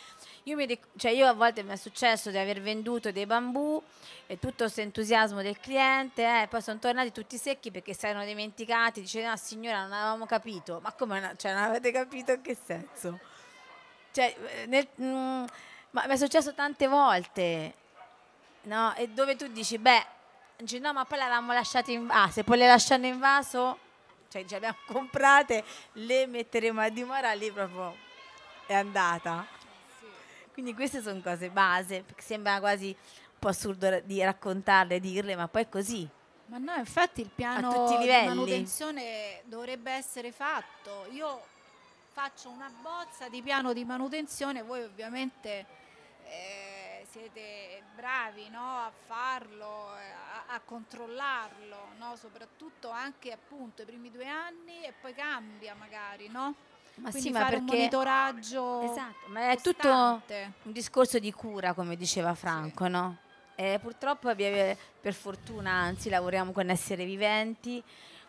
D: Io, mi, cioè io a volte mi è successo di aver venduto dei bambù e tutto questo entusiasmo del cliente, eh, poi sono tornati tutti secchi perché si erano dimenticati, dice no signora non avevamo capito, ma come cioè, non avete capito in che senso? Cioè, eh, nel, mh, mm, ma mi è successo tante volte, no? E dove tu dici, beh, dici, no, ma poi l'avevamo lasciato in vaso, ah, se poi le lasciano in vaso cioè ce le abbiamo comprate, le metteremo a dimora lì proprio è andata. Quindi queste sono cose base, sembra quasi un po' assurdo di raccontarle, dirle, ma poi è così.
B: Ma no, infatti il piano di manutenzione dovrebbe essere fatto. Io faccio una bozza di piano di manutenzione, voi ovviamente eh, siete bravi no? a farlo, a, a controllarlo, no? soprattutto anche appunto i primi due anni e poi cambia magari, no? Ma Quindi sì, ma perché... un monitoraggio Esatto,
D: ma è costante. tutto un discorso di cura, come diceva Franco, sì. no? E purtroppo, per fortuna, anzi, lavoriamo con esseri viventi,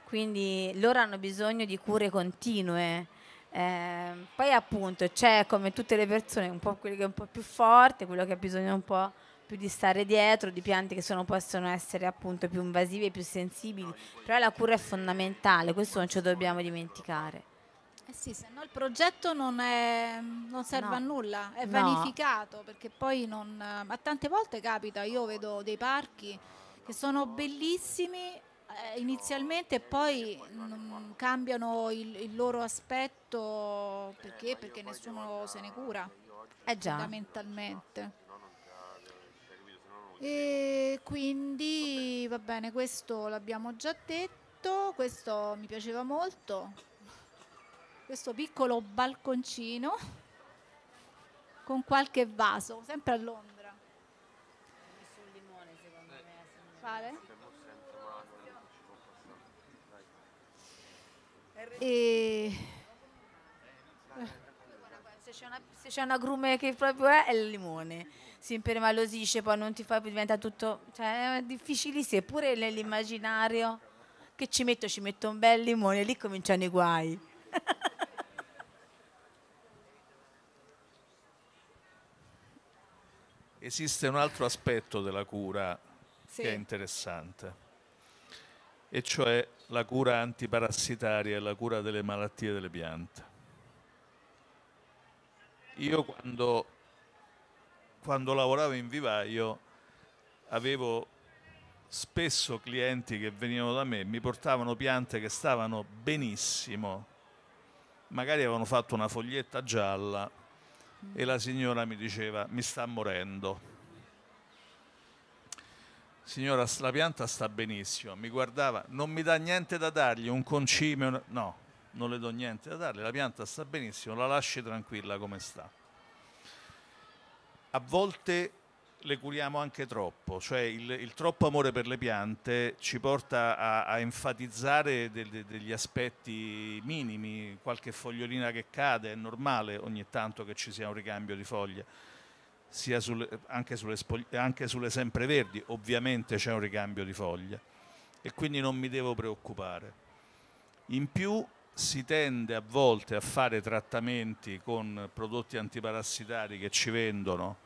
D: quindi loro hanno bisogno di cure continue eh, poi appunto c'è come tutte le persone un po' quello che è un po' più forte, quello che ha bisogno un po' più di stare dietro, di piante che sono, possono essere appunto più invasive, più sensibili, però la cura è fondamentale, questo non ce lo dobbiamo dimenticare.
B: Eh sì, se no il progetto non, è, non serve no. a nulla, è no. vanificato, perché poi non... Ma tante volte capita, io vedo dei parchi che sono bellissimi eh, inizialmente poi mm, cambiano il, il loro aspetto perché? perché? nessuno se ne cura eh già. fondamentalmente e quindi va bene questo l'abbiamo già detto questo mi piaceva molto questo piccolo balconcino con qualche vaso sempre a Londra vale? E...
D: Se c'è, una, se c'è un agrume che proprio è, è il limone. Si impermalosisce, poi non ti fa, diventa tutto... Cioè, è difficilissimo, eppure nell'immaginario che ci metto, ci metto un bel limone, lì cominciano i guai.
C: Esiste un altro aspetto della cura sì. che è interessante, e cioè la cura antiparassitaria e la cura delle malattie delle piante. Io quando, quando lavoravo in vivaio avevo spesso clienti che venivano da me, mi portavano piante che stavano benissimo, magari avevano fatto una foglietta gialla e la signora mi diceva mi sta morendo signora, la pianta sta benissimo, mi guardava, non mi dà niente da dargli, un concime, una... no, non le do niente da dargli, la pianta sta benissimo, la lasci tranquilla come sta. A volte le curiamo anche troppo, cioè il, il troppo amore per le piante ci porta a, a enfatizzare de, de, degli aspetti minimi, qualche fogliolina che cade, è normale ogni tanto che ci sia un ricambio di foglie sulle, anche, sulle spoglie, anche sulle sempreverdi, ovviamente c'è un ricambio di foglie e quindi non mi devo preoccupare. In più si tende a volte a fare trattamenti con prodotti antiparassitari che ci vendono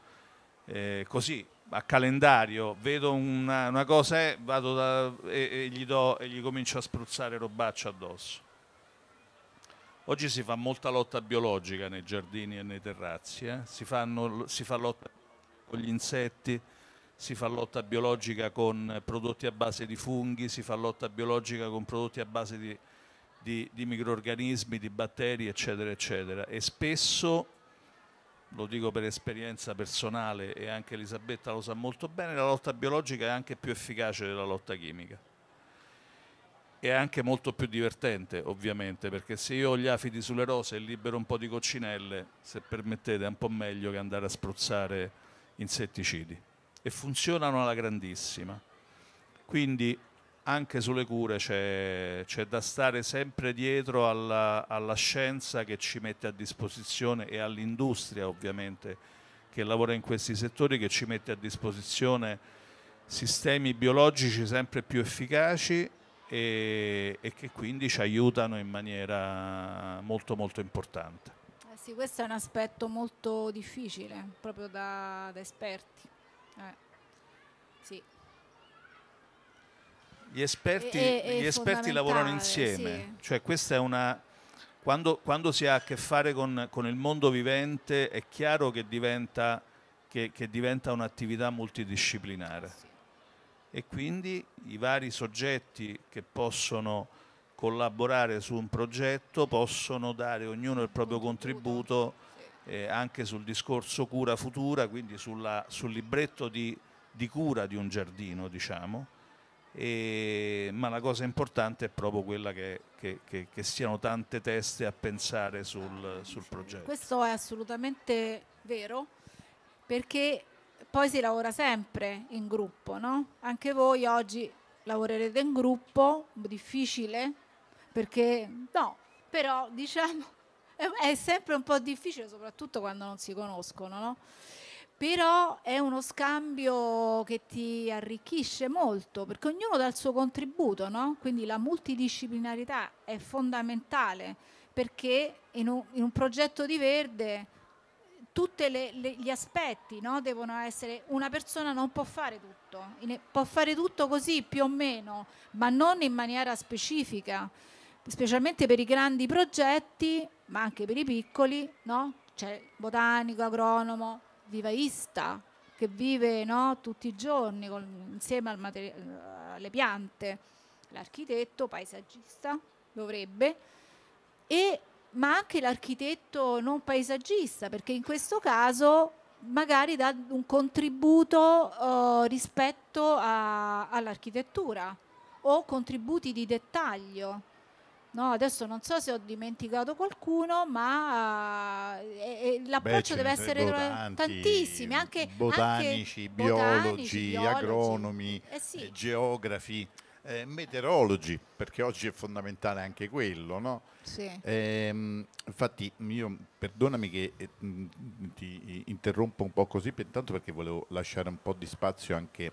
C: eh, così a calendario vedo una, una cosa eh, vado da, e, e, gli do, e gli comincio a spruzzare robaccia addosso Oggi si fa molta lotta biologica nei giardini e nei terrazzi, eh? si, fanno, si fa lotta con gli insetti, si fa lotta biologica con prodotti a base di funghi, si fa lotta biologica con prodotti a base di, di, di microorganismi, di batteri, eccetera, eccetera. E spesso, lo dico per esperienza personale e anche Elisabetta lo sa molto bene, la lotta biologica è anche più efficace della lotta chimica è anche molto più divertente ovviamente perché se io ho gli afidi sulle rose e libero un po' di coccinelle se permettete è un po' meglio che andare a spruzzare insetticidi e funzionano alla grandissima quindi anche sulle cure c'è, c'è da stare sempre dietro alla, alla scienza che ci mette a disposizione e all'industria ovviamente che lavora in questi settori che ci mette a disposizione sistemi biologici sempre più efficaci e, e che quindi ci aiutano in maniera molto molto importante.
B: Eh sì, questo è un aspetto molto difficile proprio da, da esperti. Eh,
C: sì. Gli esperti, è, è gli esperti lavorano insieme, sì. cioè questa è una... Quando, quando, si ha a che fare con, con il mondo vivente è chiaro che diventa che, diventa un'attività multidisciplinare e quindi i vari soggetti che possono collaborare su un progetto possono dare ognuno il proprio contributo eh, anche sul discorso cura futura, quindi sulla, sul libretto di, di, cura di un giardino, diciamo. E, ma la cosa importante è proprio quella che, che, che, che siano tante teste a pensare sul, sul progetto.
B: Questo è assolutamente vero perché poi si lavora sempre in gruppo, no? Anche voi oggi lavorerete in gruppo, difficile, perché no, però diciamo è, sempre un po' difficile, soprattutto quando non si conoscono, no? Però è uno scambio che ti arricchisce molto, perché ognuno dà il suo contributo, no? Quindi la multidisciplinarità è fondamentale, perché in un, in un progetto di verde tutti gli aspetti no? devono essere, una persona non può fare tutto, può fare tutto così più o meno, ma non in maniera specifica, specialmente per i grandi progetti, ma anche per i piccoli, no? C'è botanico, agronomo, vivaista che vive no? tutti i giorni con, insieme al alle piante, l'architetto, paesaggista dovrebbe e ma anche l'architetto non paesaggista, perché in questo caso magari dà un contributo eh, rispetto all'architettura o contributi di dettaglio. No, adesso non so se ho dimenticato qualcuno, ma eh, eh, l'approccio deve essere botanti, tantissimi, anche botanici, anche biologi, botanici, biologi, agronomi,
A: eh sì. geografi eh, meteorologi, perché oggi è fondamentale anche quello, no? Sì. Ehm, infatti, io, perdonami che eh, ti interrompo un po' così, per perché volevo lasciare un po' di spazio anche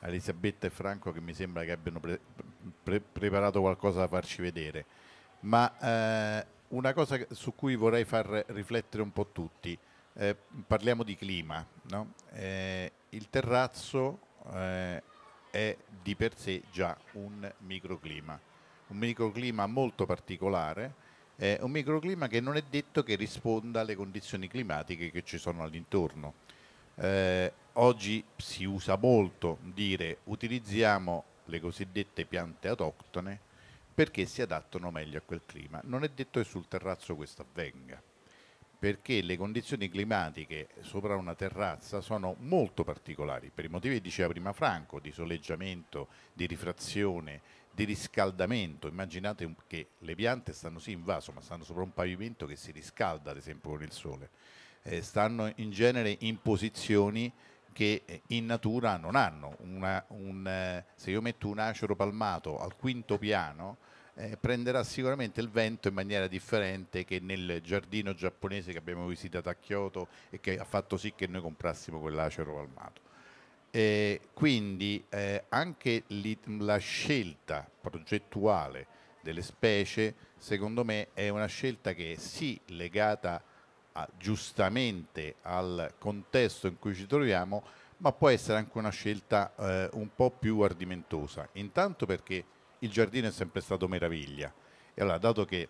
A: a Elisabetta e Franco che mi sembra che abbiano pre- pre- preparato qualcosa da farci vedere. Ma eh, una cosa su cui vorrei far riflettere un po' tutti, eh, parliamo di clima, no? Eh, il terrazzo eh, è di per sé già un microclima, un microclima molto particolare, eh, un microclima che non è detto che risponda alle condizioni climatiche che ci sono all'intorno. Eh, oggi si usa molto dire utilizziamo le cosiddette piante autoctone perché si adattano meglio a quel clima. Non è detto che sul terrazzo questo avvenga perché le condizioni climatiche sopra una terrazza sono molto particolari per i motivi che diceva prima Franco, di soleggiamento, di rifrazione, di riscaldamento. Immaginate che le piante stanno sì in vaso, ma stanno sopra un pavimento che si riscalda ad esempio con il sole. Eh, stanno in genere in posizioni che eh, in natura non hanno. Una, un, eh, se io metto un acero palmato al quinto piano, eh, prenderà sicuramente il vento in maniera differente che nel giardino giapponese che abbiamo visitato a Kyoto e che ha fatto sì che noi comprassimo quell'acero palmato. Eh, quindi eh, anche li, la scelta progettuale delle specie, secondo me, è una scelta che è sì legata a, giustamente al contesto in cui ci troviamo, ma può essere anche una scelta eh, un po' più ardimentosa. Intanto perché il giardino è sempre stato meraviglia. E allora, dato che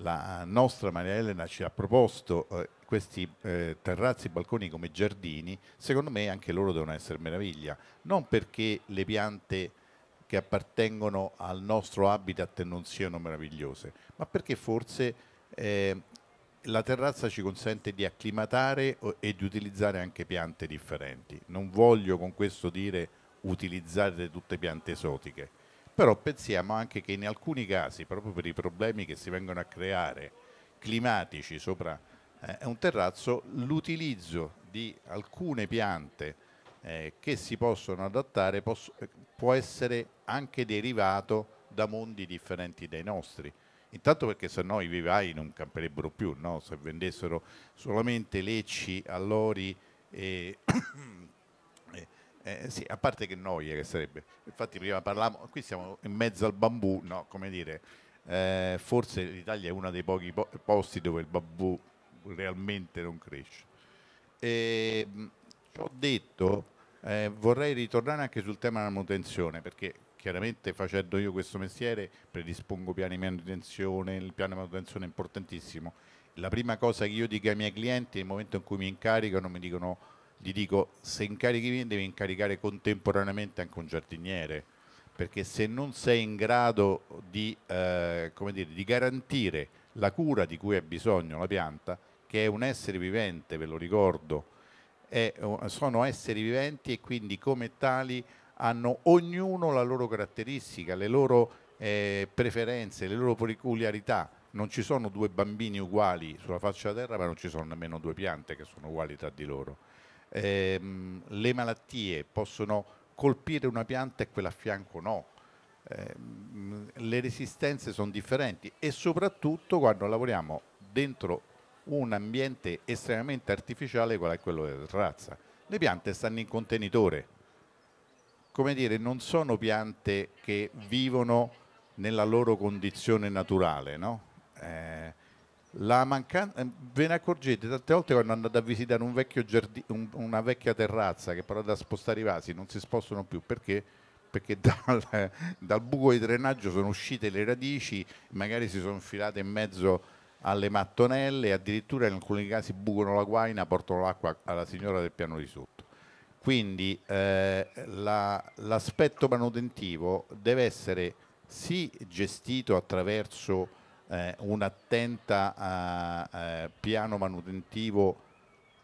A: la nostra Maria Elena ci ha proposto eh, questi eh, terrazzi e balconi come giardini, secondo me anche loro devono essere meraviglia, non perché le piante che appartengono al nostro habitat non siano meravigliose, ma perché forse eh, la terrazza ci consente di acclimatare e di utilizzare anche piante differenti. Non voglio con questo dire utilizzare tutte piante esotiche, però pensiamo anche che in alcuni casi, proprio per i problemi che si vengono a creare climatici sopra eh, un terrazzo, l'utilizzo di alcune piante eh, che si possono adattare posso, può essere anche derivato da mondi differenti dai nostri. Intanto perché se no i vivai non camperebbero più, no? se vendessero solamente lecci, allori e eh, sì, a parte che noia che sarebbe. Infatti prima parlavamo, qui siamo in mezzo al bambù, no, come dire, eh, forse l'Italia è uno dei pochi po- posti dove il bambù realmente non cresce. Ciò detto, eh, vorrei ritornare anche sul tema della manutenzione, perché chiaramente facendo io questo mestiere predispongo piani di manutenzione, il piano di manutenzione è importantissimo. La prima cosa che io dico ai miei clienti nel momento in cui mi incaricano mi dicono gli dico se incarichi me devi incaricare contemporaneamente anche un giardiniere, perché se non sei in grado di, eh, dire, di garantire la cura di cui ha bisogno la pianta, che è un essere vivente, ve lo ricordo, è, sono esseri viventi e quindi come tali hanno ognuno la loro caratteristica, le loro eh, preferenze, le loro peculiarità. Non ci sono due bambini uguali sulla faccia della terra, ma non ci sono nemmeno due piante che sono uguali tra di loro ehm, le malattie possono colpire una pianta e quella a fianco no. Eh, le resistenze sono differenti e soprattutto quando lavoriamo dentro un ambiente estremamente artificiale qual è quello della terrazza. Le piante stanno in contenitore, come dire, non sono piante che vivono nella loro condizione naturale, no? eh, Mancan- eh, ve ne accorgete tante volte quando andate a visitare un giardino, un, una vecchia terrazza che però da spostare i vasi non si spostano più perché, perché dal, dal, buco di drenaggio sono uscite le radici, magari si sono infilate in mezzo alle mattonelle, addirittura in alcuni casi bucano la guaina, portano l'acqua alla signora del piano di sotto. Quindi eh, la, l'aspetto manutentivo deve essere sì gestito attraverso eh, un attento eh, eh, piano manutentivo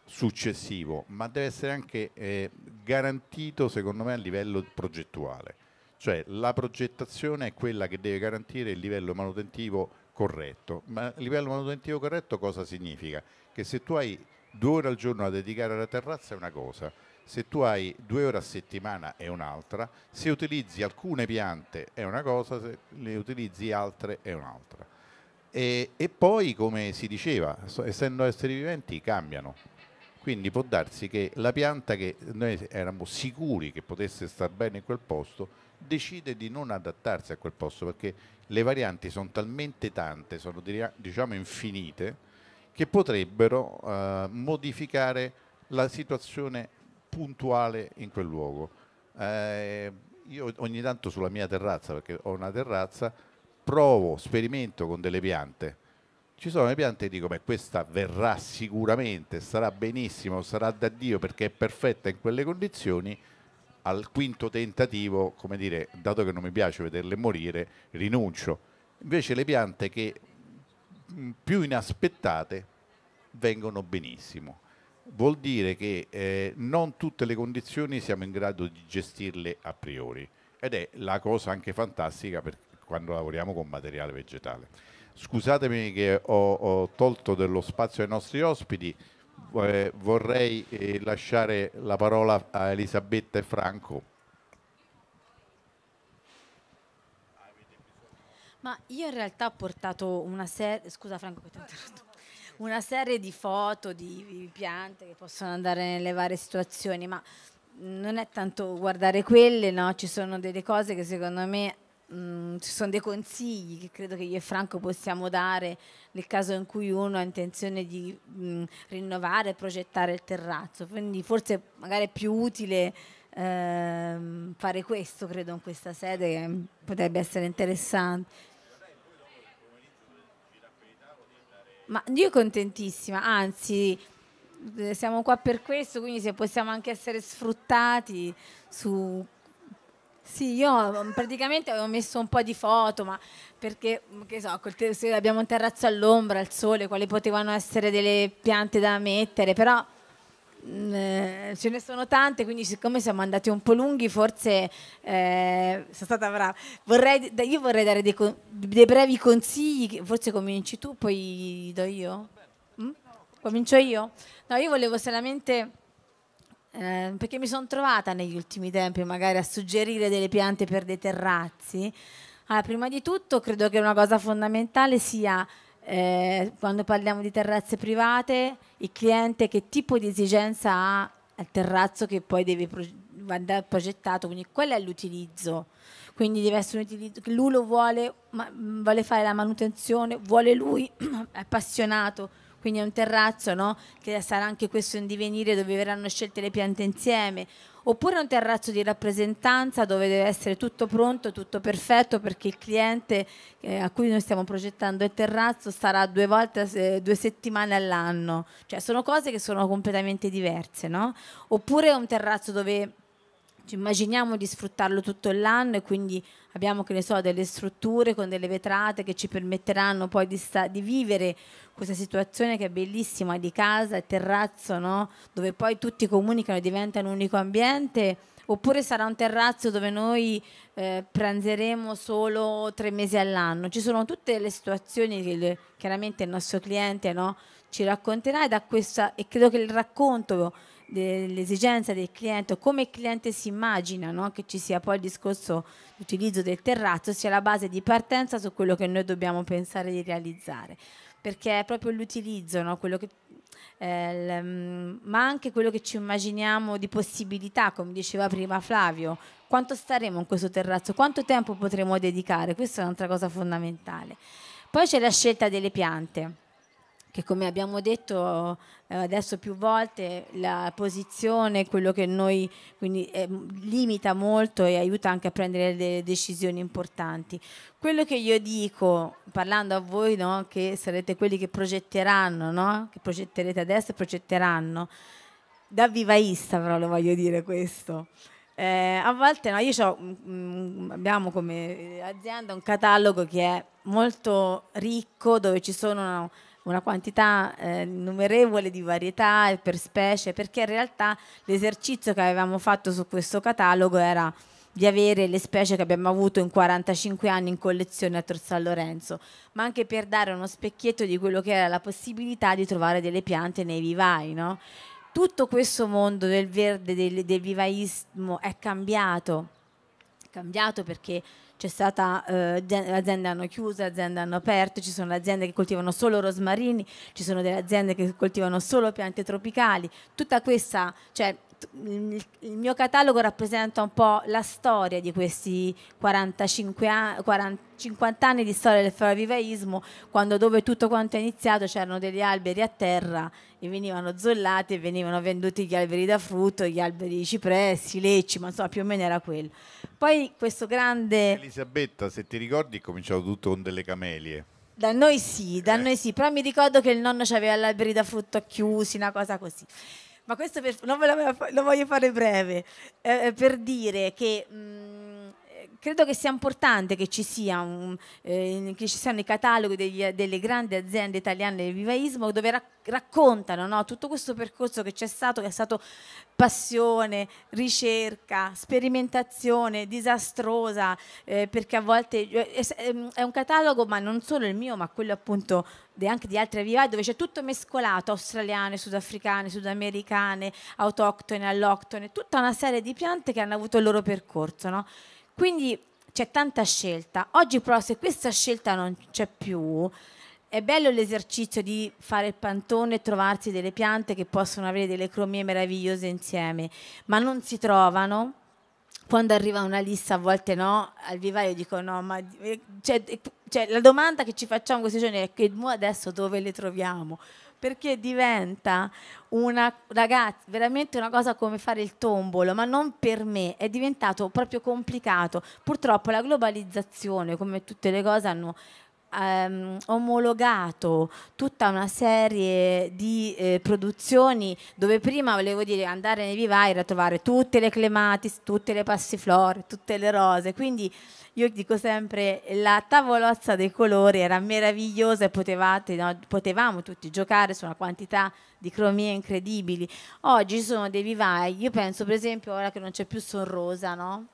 A: successivo, ma deve essere anche eh, garantito secondo me a livello progettuale, cioè la progettazione è quella che deve garantire il livello manutentivo corretto, ma il livello manutentivo corretto cosa significa? Che se tu hai due ore al giorno da dedicare alla terrazza è una cosa, se tu hai due ore a settimana è un'altra, se utilizzi alcune piante è una cosa, se ne utilizzi altre è un'altra. E, e poi, come si diceva, essendo esseri viventi, cambiano. Quindi può darsi che la pianta che noi eravamo sicuri che potesse star bene in quel posto, decide di non adattarsi a quel posto perché le varianti sono talmente tante, sono diciamo infinite, che potrebbero eh, modificare la situazione puntuale in quel luogo. Eh, io ogni tanto sulla mia terrazza, perché ho una terrazza, provo, sperimento con delle piante. Ci sono le piante e dico, beh, questa verrà sicuramente, sarà benissimo, sarà da Dio perché è perfetta in quelle condizioni. Al quinto tentativo, come dire, dato che non mi piace vederle morire, rinuncio. Invece le piante che mm, più inaspettate vengono benissimo. Vuol dire che eh, non tutte le condizioni siamo in grado di gestirle a priori ed è la cosa anche fantastica perché quando lavoriamo con materiale vegetale. Scusatemi che ho, ho tolto dello spazio ai nostri ospiti, eh, vorrei eh, lasciare la parola a Elisabetta e Franco.
D: Ma io in realtà ho portato una serie, scusa Franco che ti ho interrotto, una serie di foto di piante che possono andare nelle varie situazioni, ma non è tanto guardare quelle, no? ci sono delle cose che secondo me mh, mm, ci sono dei consigli che credo che io e Franco possiamo dare nel caso in cui uno ha intenzione di mh, mm, rinnovare e progettare il terrazzo, quindi forse magari è più utile ehm, fare questo, credo, in questa sede che potrebbe essere interessante. Ma io contentissima, anzi eh, siamo qua per questo, quindi se possiamo anche essere sfruttati su sì, io mm, praticamente avevo messo un po' di foto, ma perché, mm, che so, se abbiamo un terrazzo all'ombra, al sole, quali potevano essere delle piante da mettere, però mm, eh, ce ne sono tante, quindi siccome siamo andati un po' lunghi, forse eh, sono stata brava. Vorrei, io vorrei dare dei, dei, brevi consigli, forse cominci tu, poi do io. Mm? Comincio io? No, io volevo solamente Ehm, perché mi sono trovata negli ultimi tempi magari a suggerire delle piante per dei terrazzi. Allora, prima di tutto credo che una cosa fondamentale sia eh, quando parliamo di terrazze private, il cliente che tipo di esigenza ha al terrazzo che poi deve andare progettato, quindi quello è l'utilizzo. Quindi deve essere un utilizzo, lui lo vuole, ma, vuole fare la manutenzione, vuole lui, è appassionato, quindi è un terrazzo no? che sarà anche questo in divenire dove verranno scelte le piante insieme, oppure un terrazzo di rappresentanza dove deve essere tutto pronto, tutto perfetto perché il cliente eh, a cui noi stiamo progettando il terrazzo starà due volte, due settimane all'anno, cioè sono cose che sono completamente diverse, no? oppure un terrazzo dove ci immaginiamo di sfruttarlo tutto l'anno e quindi abbiamo so, delle strutture con delle vetrate che ci permetteranno poi di, sta- di, vivere questa situazione che è bellissima di casa e terrazzo, no? dove poi tutti comunicano e diventa un unico ambiente. Oppure sarà un terrazzo dove noi eh, pranzeremo solo tre mesi all'anno. Ci sono tutte le situazioni che le, chiaramente il nostro cliente no? ci racconterà e, questa, e credo che il racconto dell'esigenza del cliente, come il cliente si immagina no? che ci sia poi il discorso l'utilizzo del terrazzo, sia la base di partenza su quello che noi dobbiamo pensare di realizzare, perché è proprio l'utilizzo, no? che, eh, mm, ma anche quello che ci immaginiamo di possibilità, come diceva prima Flavio, quanto staremo in questo terrazzo, quanto tempo potremo dedicare, questa è un'altra cosa fondamentale. Poi c'è la scelta delle piante che come abbiamo detto eh, adesso più volte la posizione, quello che noi quindi eh, limita molto e aiuta anche a prendere delle decisioni importanti. Quello che io dico, parlando a voi, no, che sarete quelli che progetteranno, no? che progetterete adesso e progetteranno, da vivaista però lo voglio dire questo. Eh, a volte no, mh, mm, mm, abbiamo come azienda un catalogo che è molto ricco dove ci sono una quantità eh, innumerevole di varietà e per specie, perché in realtà l'esercizio che avevamo fatto su questo catalogo era di avere le specie che abbiamo avuto in 45 anni in collezione a Tor San Lorenzo, ma anche per dare uno specchietto di quello che era la possibilità di trovare delle piante nei vivai, no? Tutto questo mondo del verde, del, del vivaismo è cambiato, è cambiato perché c'è stata, eh, aziende hanno chiuso, aziende hanno aperto, ci sono aziende che coltivano solo rosmarini, ci sono delle aziende che coltivano solo piante tropicali, tutta questa, cioè il, mio catalogo rappresenta un po' la storia di questi 45 anni, 40, 50 anni di storia del ferrovivaismo, quando dove tutto quanto è iniziato c'erano degli alberi a terra e venivano zollati e venivano venduti gli alberi da frutto, gli alberi di cipressi, lecci, ma insomma più o meno era quello. Poi questo grande...
A: Elisabetta, se ti ricordi, cominciava tutto con delle camelie.
D: Da noi sì, da eh. noi sì, però mi ricordo che il nonno aveva gli alberi da frutto chiusi, una cosa così ma questo per, non ve lo, voglio fare breve, eh, eh per dire che... Mh, mm, credo che sia importante che ci, sia un, eh, che ci siano i cataloghi degli, delle grandi aziende italiane del vivaismo dove rac raccontano no, tutto questo percorso che c'è stato, che è stato passione, ricerca, sperimentazione disastrosa, eh, perché a volte eh, ehm, è un catalogo, ma non solo il mio, ma quello appunto anche di altri vivai, dove c'è tutto mescolato, australiane, sudafricane, sudamericane, autoctone, alloctone, tutta una serie di piante che hanno avuto il loro percorso. No? Quindi c'è tanta scelta. Oggi però se questa scelta non c'è più, è bello l'esercizio di fare il pantone e trovarsi delle piante che possono avere delle cromie meravigliose insieme, ma non si trovano. Quando arriva una lista, a volte no, al vivaio dico no, ma eh, cioè, eh, cioè, la domanda che ci facciamo questi giorni è che adesso dove le troviamo? perché diventa una ragazzi, veramente una cosa come fare il tombolo, ma non per me, è diventato proprio complicato. Purtroppo la globalizzazione, come tutte le cose, hanno ehm, omologato tutta una serie di eh, produzioni dove prima volevo dire andare nei vivai era trovare tutte le clematis, tutte le passiflore, tutte le rose, quindi io dico sempre la tavolozza dei colori era meravigliosa e potevate, no, potevamo tutti giocare su una quantità di cromie incredibili. Oggi ci sono dei vivai, io penso per esempio ora che non c'è più Sonrosa, no?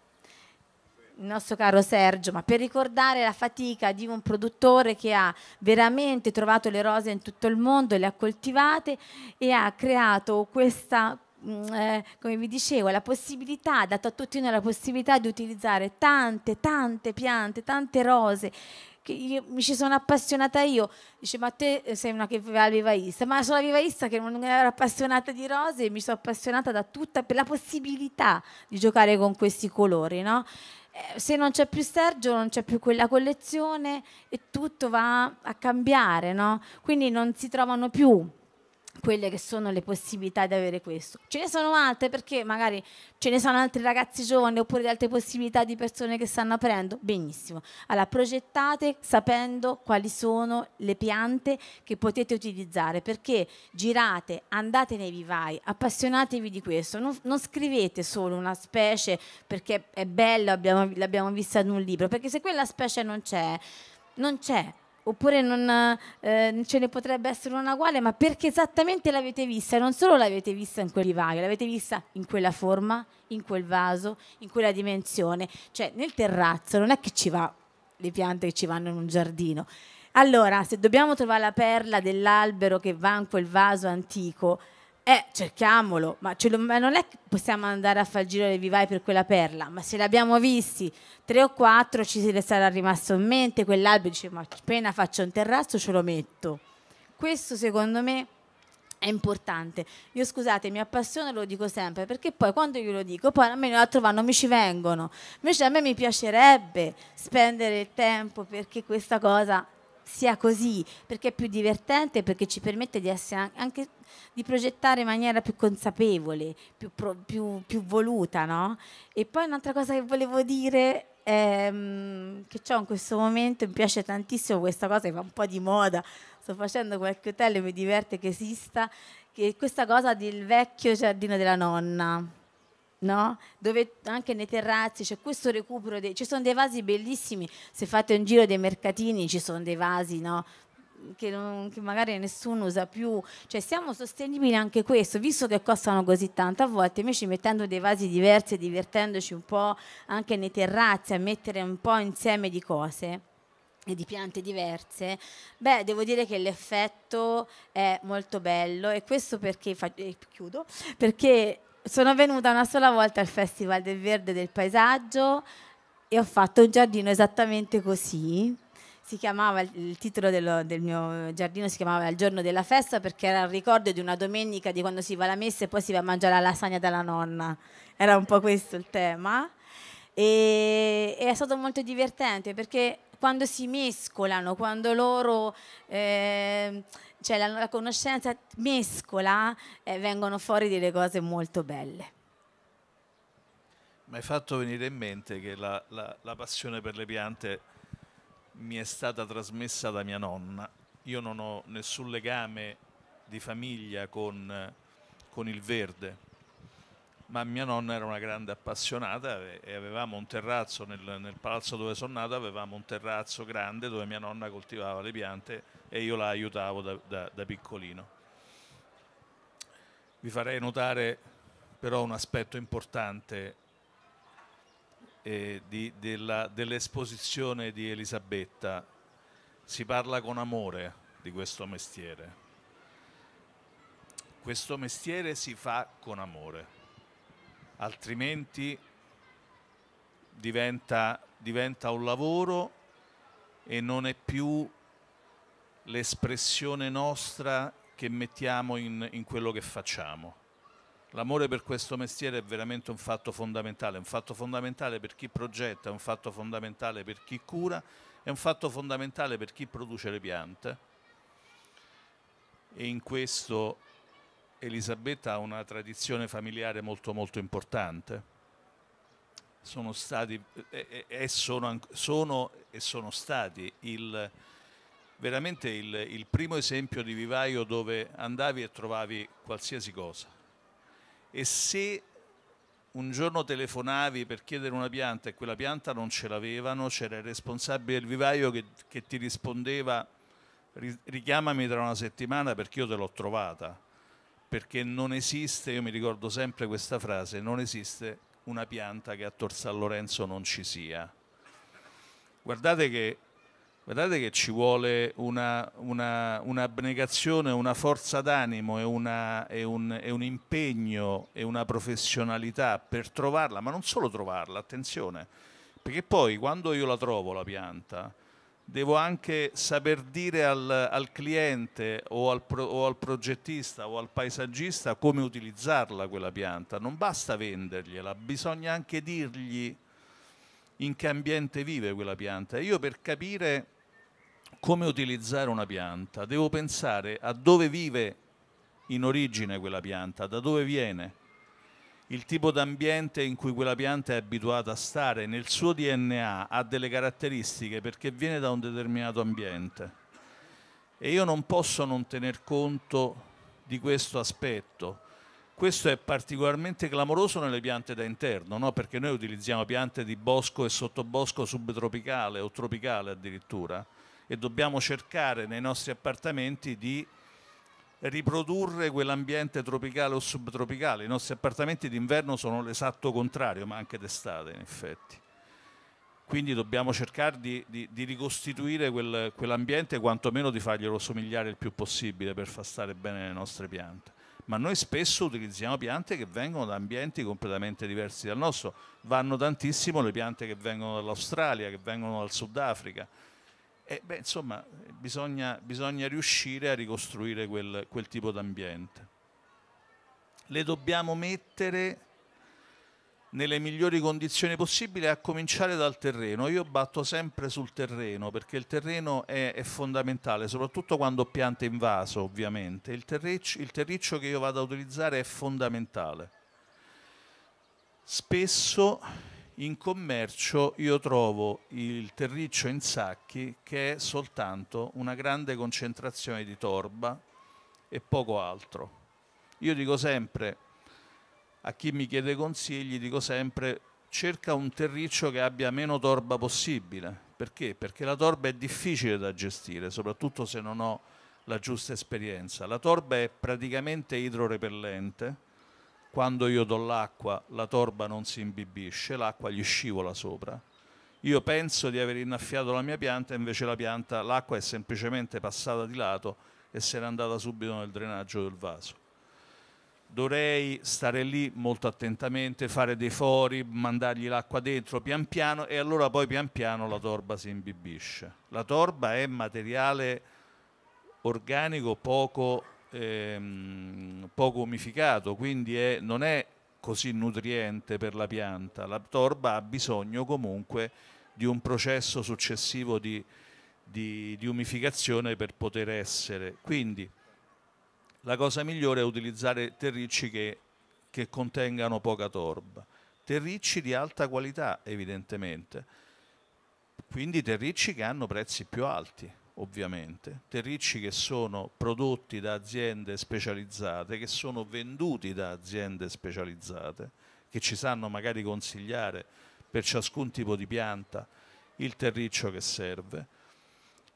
D: il nostro caro Sergio, ma per ricordare la fatica di un produttore che ha veramente trovato le rose in tutto il mondo, le ha coltivate e ha creato questa mm, eh, come vi dicevo, la possibilità, ha dato a tutti noi la possibilità di utilizzare tante, tante piante, tante rose. io, mi ci sono appassionata io, dice ma te eh, sei una che va vivaista, ma sono la vivaista che non era appassionata di rose e mi sono appassionata da tutta per la possibilità di giocare con questi colori, no? Eh, se non c'è più Sergio non c'è più quella collezione e tutto va a cambiare, no? quindi non si trovano più quelle che sono le possibilità di avere questo. Ce ne sono altre perché magari ce ne sono altri ragazzi giovani oppure altre possibilità di persone che stanno aprendo. Benissimo. Allora progettate sapendo quali sono le piante che potete utilizzare perché girate, andate nei vivai, appassionatevi di questo. Non, non scrivete solo una specie perché è bella, l'abbiamo vista in un libro, perché se quella specie non c'è, non c'è oppure non, eh, ce ne potrebbe essere una uguale, ma perché esattamente l'avete vista e non solo l'avete vista in quel rivaio, l'avete vista in quella forma, in quel vaso, in quella dimensione. Cioè nel terrazzo non è che ci va le piante che ci vanno in un giardino. Allora, se dobbiamo trovare la perla dell'albero che va in quel vaso antico, eh, cerchiamolo, ma, lo, ma, non è che possiamo andare a far il giro dei vivai per quella perla, ma se l'abbiamo visti tre o quattro ci se sarà rimasto in mente, quell'albero dice ma appena faccio un terrazzo ce lo metto. Questo secondo me è importante. Io scusate, mi appassiono, lo dico sempre, perché poi quando io lo dico, poi almeno a trovare mi ci vengono. Invece a me mi piacerebbe spendere il tempo perché questa cosa sia così, perché è più divertente, perché ci permette di, essere anche, di progettare in maniera più consapevole, più, pro, più, più voluta. No? E poi un'altra cosa che volevo dire è ehm, che ho in questo momento, mi piace tantissimo questa cosa che fa un po' di moda, sto facendo qualche hotel e mi diverte che esista, che questa cosa del vecchio giardino della nonna No? dove anche nei terrazzi c'è questo recupero, dei, ci sono dei vasi bellissimi, se fate un giro dei mercatini ci sono dei vasi no? che, non, che, magari nessuno usa più, cioè siamo sostenibili anche questo, visto che costano così tanto a volte, invece mettendo dei vasi diversi e divertendoci un po' anche nei terrazzi a mettere un po' insieme di cose e di piante diverse, beh, devo dire che l'effetto è molto bello e questo perché, fa, eh, chiudo, perché sono venuta una sola volta al Festival del Verde del Paesaggio e ho fatto un giardino esattamente così. Si chiamava, il titolo dello, del mio giardino si chiamava Il giorno della festa perché era il ricordo di una domenica di quando si va alla messa e poi si va a mangiare la lasagna dalla nonna. Era un po' questo il tema. E, e è stato molto divertente perché quando si mescolano, quando loro... Eh, cioè la, la conoscenza mescola e eh, vengono fuori delle cose molto belle.
C: Mi hai fatto venire in mente che la, la, la passione per le piante mi è stata trasmessa da mia nonna. Io non ho nessun legame di famiglia con, eh, con il verde, ma mia nonna era una grande appassionata e avevamo un terrazzo nel, nel, palazzo dove sono nato, avevamo un terrazzo grande dove mia nonna coltivava le piante e io la aiutavo da, da, da piccolino. Vi farei notare però un aspetto importante eh, dell'esposizione di Elisabetta. Si parla con amore di questo mestiere. Questo mestiere si fa con amore altrimenti diventa, diventa un lavoro e non è più l'espressione nostra che mettiamo in, in quello che facciamo. L'amore per questo mestiere è veramente un fatto fondamentale, un fatto fondamentale per chi progetta, un fatto fondamentale per chi cura, è un fatto fondamentale per chi produce le piante e in questo Elisabetta ha una tradizione familiare molto molto importante. Sono stati e, e sono, sono, e sono stati il, veramente il, il primo esempio di vivaio dove andavi e trovavi qualsiasi cosa. E se un giorno telefonavi per chiedere una pianta e quella pianta non ce l'avevano, c'era il responsabile del vivaio che, che ti rispondeva richiamami tra una settimana perché io te l'ho trovata perché non esiste, io mi ricordo sempre questa frase, non esiste una pianta che a Tor San Lorenzo non ci sia. Guardate che, guardate che ci vuole una, una, un'abnegazione, una forza d'animo e, una, e, un, e un impegno e una professionalità per trovarla, ma non solo trovarla, attenzione, perché poi quando io la trovo la pianta, devo anche saper dire al, al cliente o al, pro, o al, progettista o al paesaggista come utilizzarla quella pianta. Non basta vendergliela, bisogna anche dirgli in che ambiente vive quella pianta. Io per capire come utilizzare una pianta devo pensare a dove vive in origine quella pianta, da dove viene, il tipo d'ambiente in cui quella pianta è abituata a stare, nel suo DNA ha delle caratteristiche perché viene da un determinato ambiente. E io non posso non tener conto di questo aspetto. Questo è particolarmente clamoroso nelle piante da interno, no? perché noi utilizziamo piante di bosco e sottobosco subtropicale o tropicale addirittura e dobbiamo cercare nei nostri appartamenti di riprodurre quell'ambiente tropicale o subtropicale. I nostri appartamenti d'inverno sono l'esatto contrario, ma anche d'estate in effetti. Quindi dobbiamo cercare di, di, di ricostituire quel, quell'ambiente, quantomeno di farglielo somigliare il più possibile per far stare bene le nostre piante. Ma noi spesso utilizziamo piante che vengono da ambienti completamente diversi dal nostro. Vanno tantissimo le piante che vengono dall'Australia, che vengono dal Sudafrica e, eh, beh, insomma, bisogna, bisogna, riuscire a ricostruire quel, quel tipo d'ambiente. Le dobbiamo mettere nelle migliori condizioni possibili a cominciare dal terreno. Io batto sempre sul terreno perché il terreno è, è fondamentale, soprattutto quando piante in vaso ovviamente. Il terriccio, il terriccio che io vado a utilizzare è fondamentale. Spesso in commercio io trovo il terriccio in sacchi che è soltanto una grande concentrazione di torba e poco altro. Io dico sempre, a chi mi chiede consigli, dico sempre cerca un terriccio che abbia meno torba possibile. Perché? Perché la torba è difficile da gestire, soprattutto se non ho la giusta esperienza. La torba è praticamente idrorepellente, quando io do l'acqua, la torba non si imbibisce, l'acqua gli scivola sopra. Io penso di aver innaffiato la mia pianta, invece la pianta, l'acqua è semplicemente passata di lato e se n'è andata subito nel drenaggio del vaso. Dovrei stare lì molto attentamente, fare dei fori, mandargli l'acqua dentro pian piano e allora poi pian piano la torba si imbibisce. La torba è materiale organico poco ehm, poco umificato, quindi è, non è così nutriente per la pianta. La torba ha bisogno comunque di un processo successivo di, di, di umificazione per poter essere. Quindi la cosa migliore è utilizzare terricci che, che contengano poca torba. Terricci di alta qualità, evidentemente. Quindi terricci che hanno prezzi più alti ovviamente, terricci che sono prodotti da aziende specializzate, che sono venduti da aziende specializzate, che ci sanno magari consigliare per ciascun tipo di pianta il terriccio che serve.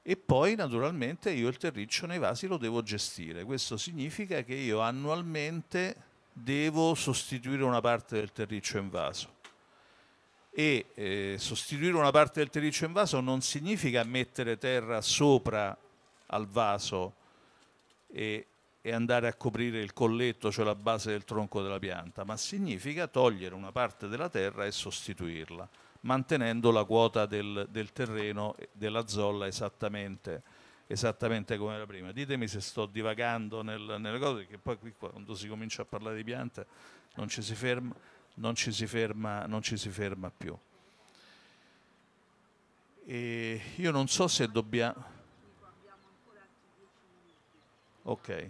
C: E poi naturalmente io il terriccio nei vasi lo devo gestire. Questo significa che io annualmente devo sostituire una parte del terriccio in vaso e eh, sostituire una parte del terriccio in vaso non significa mettere terra sopra al vaso e, e andare a coprire il colletto, cioè la base del tronco della pianta, ma significa togliere una parte della terra e sostituirla, mantenendo la quota del, del terreno, della zolla esattamente, esattamente, come era prima. Ditemi se sto divagando nel, nelle cose, perché poi qui quando si comincia a parlare di piante non ci si ferma non ci si ferma, ci si ferma più. E io non so se dobbiamo... Ok.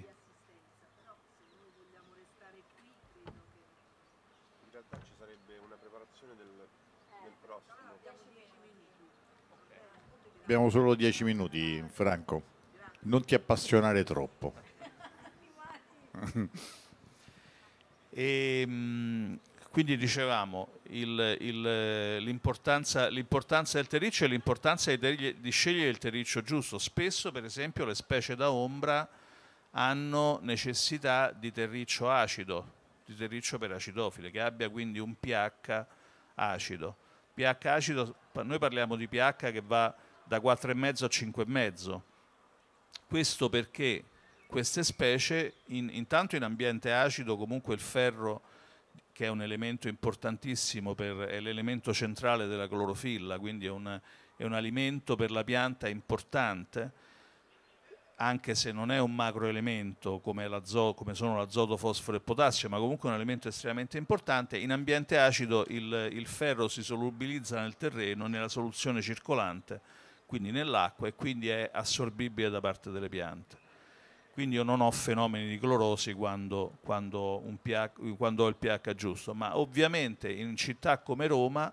A: Abbiamo solo dieci minuti, Franco. Non ti appassionare troppo.
C: e, ehm, quindi dicevamo l'importanza, del terriccio e l'importanza di, di, scegliere il terriccio giusto. Spesso, per esempio, le specie da ombra hanno necessità di terriccio acido, di terriccio per acidofile, che abbia quindi un pH acido. pH acido, noi parliamo di pH che va da 4,5 a 5,5. Questo perché queste specie, in, intanto in ambiente acido comunque il ferro che è un elemento importantissimo, per, è l'elemento centrale della clorofilla, quindi è, una, è un alimento per la pianta importante, anche se non è un macroelemento come, come sono l'azoto, fosforo e potassio, ma comunque un elemento estremamente importante, in ambiente acido il, il ferro si solubilizza nel terreno, nella soluzione circolante, quindi nell'acqua e quindi è assorbibile da parte delle piante quindi io non ho fenomeni di clorosi quando, quando, pH, quando ho il pH giusto, ma ovviamente in città come Roma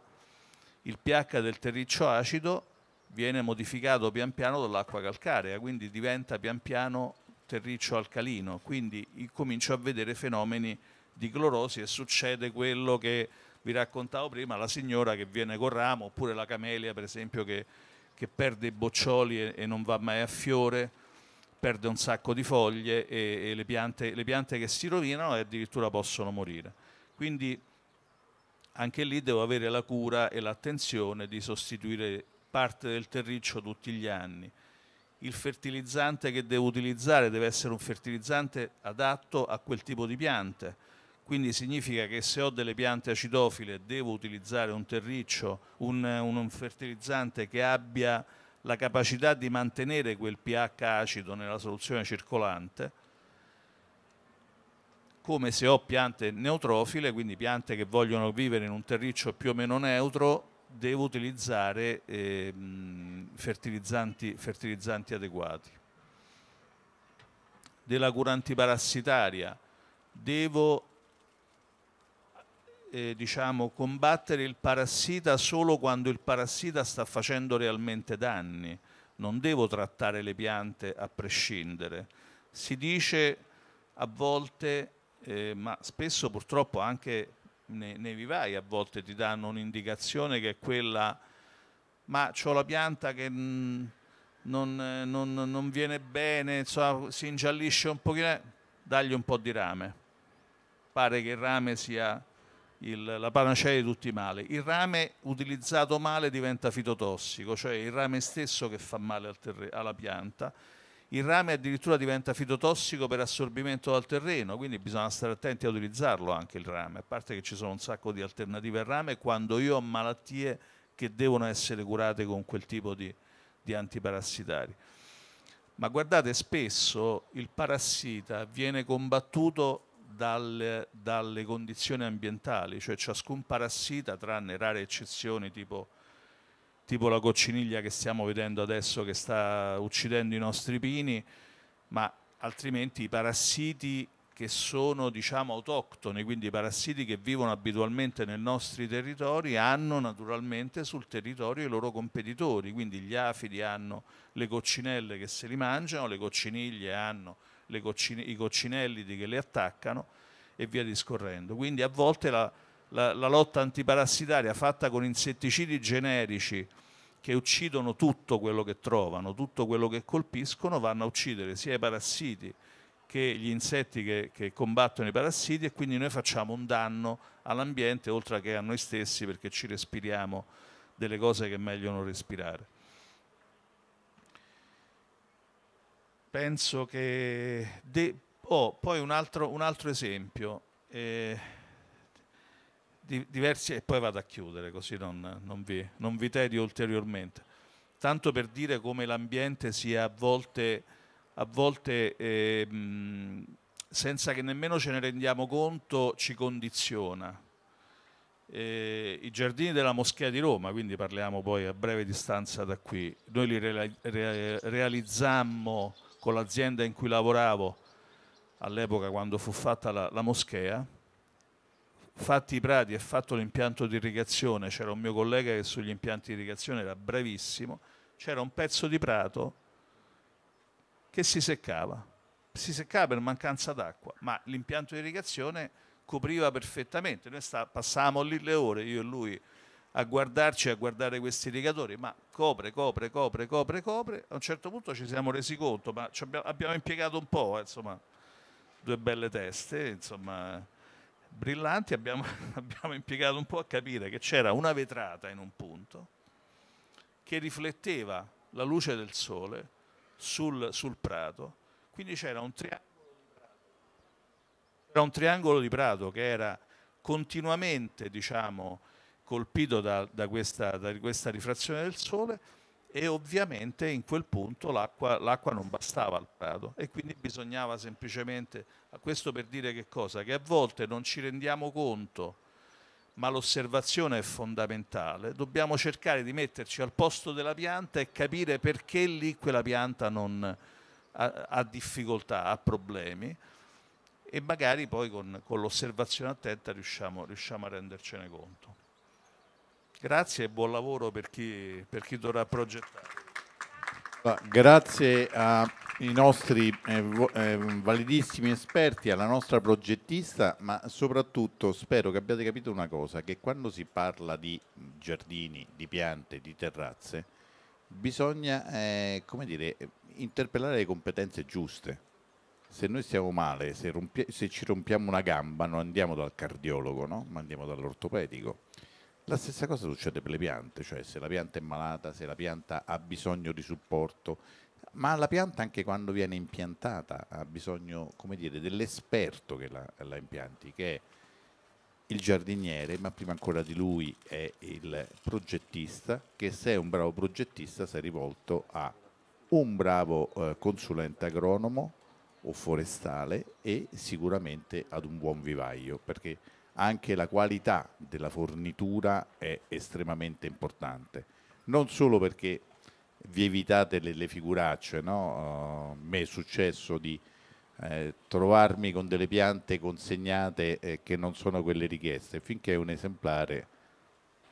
C: il pH del terriccio acido viene modificato pian piano dall'acqua calcarea, quindi diventa pian piano terriccio alcalino, quindi comincio a vedere fenomeni di clorosi e succede quello che vi raccontavo prima, la signora che viene col ramo, oppure la camelia per esempio che, che perde i boccioli e, e non va mai a fiore, perde un sacco di foglie e, e le, piante, le, piante, che si rovinano e addirittura possono morire. Quindi anche lì devo avere la cura e l'attenzione di sostituire parte del terriccio tutti gli anni. Il fertilizzante che devo utilizzare deve essere un fertilizzante adatto a quel tipo di piante, quindi significa che se ho delle piante acidofile devo utilizzare un terriccio, un, un fertilizzante che abbia la capacità di mantenere quel pH acido nella soluzione circolante, come se ho piante neutrofile, quindi piante che vogliono vivere in un terriccio più o meno neutro, devo utilizzare eh, fertilizzanti, fertilizzanti adeguati. Della cura antiparassitaria, devo eh, diciamo, combattere il parassita solo quando il parassita sta facendo realmente danni. Non devo trattare le piante a prescindere. Si dice a volte, eh, ma spesso purtroppo anche nei, nei vivai a volte ti danno un'indicazione che è quella, ma ho la pianta che... Mh, non, non, non, viene bene, insomma, si ingiallisce un pochino, dagli un po' di rame. Pare che il rame sia il, la panacea di tutti i mali. Il rame utilizzato male diventa fitotossico, cioè il rame stesso che fa male al terre- alla pianta. Il rame addirittura diventa fitotossico per assorbimento dal terreno, quindi bisogna stare attenti a utilizzarlo anche il rame, a parte che ci sono un sacco di alternative al rame quando io ho malattie che devono essere curate con quel tipo di, di antiparassitari. Ma guardate, spesso il parassita viene combattuto dalle, dalle condizioni ambientali, cioè ciascun parassita, tranne rare eccezioni tipo, tipo la cocciniglia che stiamo vedendo adesso che sta uccidendo i nostri pini, ma altrimenti i parassiti che sono diciamo autoctoni, quindi i parassiti che vivono abitualmente nei nostri territori hanno naturalmente sul territorio i loro competitori, quindi gli afidi hanno le coccinelle che se li mangiano, le cocciniglie hanno goccine, i coccinellidi che le attaccano e via discorrendo. Quindi a volte la, la, la lotta antiparassitaria fatta con insetticidi generici che uccidono tutto quello che trovano, tutto quello che colpiscono, vanno a uccidere sia i parassiti che gli insetti che, che, combattono i parassiti e quindi noi facciamo un danno all'ambiente oltre che a noi stessi perché ci respiriamo delle cose che è meglio non respirare. penso che... De- oh, poi un altro, un altro esempio. Eh, di, diversi, e poi vado a chiudere così non, non, vi, non vi tedio ulteriormente. Tanto per dire come l'ambiente sia a volte, a volte eh, mh, senza che nemmeno ce ne rendiamo conto, ci condiziona. Eh, I giardini della Moschea di Roma, quindi parliamo poi a breve distanza da qui, noi li re- re- realizzammo con l'azienda in cui lavoravo all'epoca quando fu fatta la, la moschea, fatti i prati e fatto l'impianto di irrigazione, c'era un mio collega che sugli impianti di irrigazione era bravissimo, c'era un pezzo di prato che si seccava, si seccava per mancanza d'acqua, ma l'impianto di irrigazione copriva perfettamente, noi sta, passavamo lì le ore, io e lui a guardarci e a guardare questi rigatori, ma copre, copre, copre, copre, copre. A un certo punto ci siamo resi conto, ma abbiamo, abbiamo, impiegato un po', eh, insomma, due belle teste, insomma, brillanti, abbiamo, abbiamo impiegato un po' a capire che c'era una vetrata in un punto che rifletteva la luce del sole sul, sul prato, quindi c'era un, un triangolo di prato che era continuamente, diciamo, colpito da, da, questa, da questa rifrazione del sole e ovviamente in quel punto l'acqua, l'acqua, non bastava al prato e quindi bisognava semplicemente, questo per dire che cosa? Che a volte non ci rendiamo conto, ma l'osservazione è fondamentale, dobbiamo cercare di metterci al posto della pianta e capire perché lì quella pianta non, ha, ha, difficoltà, ha problemi e magari poi con, con l'osservazione attenta riusciamo, riusciamo a rendercene conto. Grazie e buon lavoro per chi, per chi dovrà progettare.
A: Grazie ai nostri eh, eh, validissimi esperti, alla nostra progettista, ma soprattutto spero che abbiate capito una cosa, che quando si parla di giardini, di piante, di terrazze, bisogna eh, dire, interpellare le competenze giuste. Se noi stiamo male, se, se, ci rompiamo una gamba, non andiamo dal cardiologo, no? ma andiamo dall'ortopedico la stessa cosa succede per le piante, cioè se la pianta è malata, se la pianta ha bisogno di supporto, ma la pianta anche quando viene impiantata ha bisogno, come dire, dell'esperto che la, la impianti, che è il giardiniere, ma prima ancora di lui è il progettista, che se è un bravo progettista si è rivolto a un bravo eh, consulente agronomo o forestale e sicuramente ad un buon vivaio, perché anche la qualità della fornitura è estremamente importante, non solo perché vi evitate le, le figuracce, no? uh, mi è successo di eh, trovarmi con delle piante consegnate eh, che non sono quelle richieste, finché un esemplare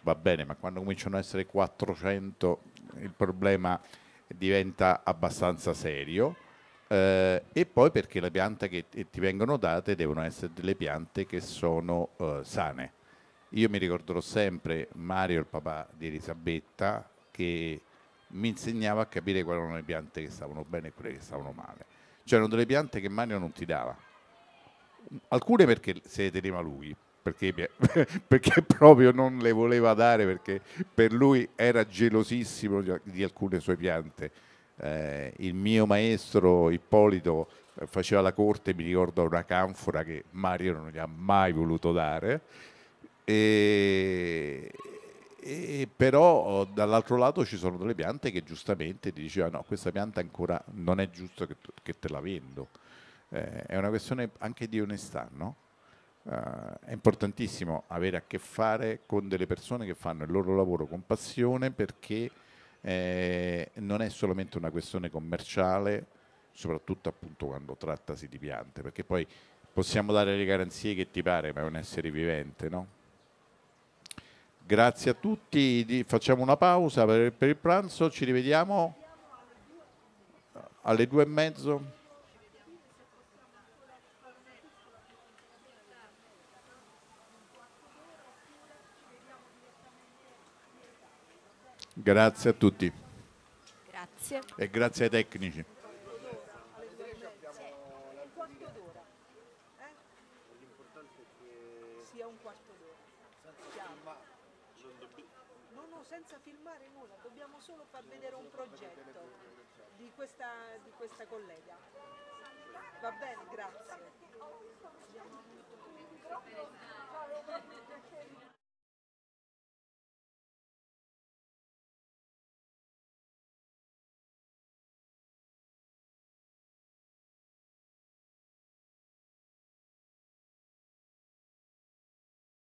A: va bene, ma quando cominciano a essere 400 il problema diventa abbastanza serio eh, e poi perché le piante che ti vengono date devono essere delle piante che sono eh, sane. Io mi ricorderò sempre Mario, il papà di Elisabetta, che mi insegnava a capire quali erano le piante che stavano bene e quelle che stavano male. C'erano cioè, delle piante che Mario non ti dava, alcune perché se le teneva lui, perché, perché, proprio non le voleva dare, perché per lui era gelosissimo di alcune sue piante eh, il mio maestro Ippolito eh, faceva la corte, mi ricordo una canfora che Mario non gli ha mai voluto dare, e, e però oh, dall'altro lato ci sono delle piante che giustamente ti dicevano no, questa pianta ancora non è giusto che, che te la vendo. Eh, è una questione anche di onestà, no? Uh, è importantissimo avere a che fare con delle persone che fanno il loro lavoro con passione perché eh, non è solamente una questione commerciale, soprattutto appunto quando trattasi di piante, perché poi possiamo dare le garanzie che ti pare, ma è un essere vivente, no? Grazie a tutti, facciamo una pausa per il pranzo, ci rivediamo alle due e mezzo. Grazie a tutti.
B: Grazie. E
A: grazie ai tecnici.
B: senza filmare nulla, dobbiamo solo far vedere un progetto di questa, di questa collega. Va bene, grazie.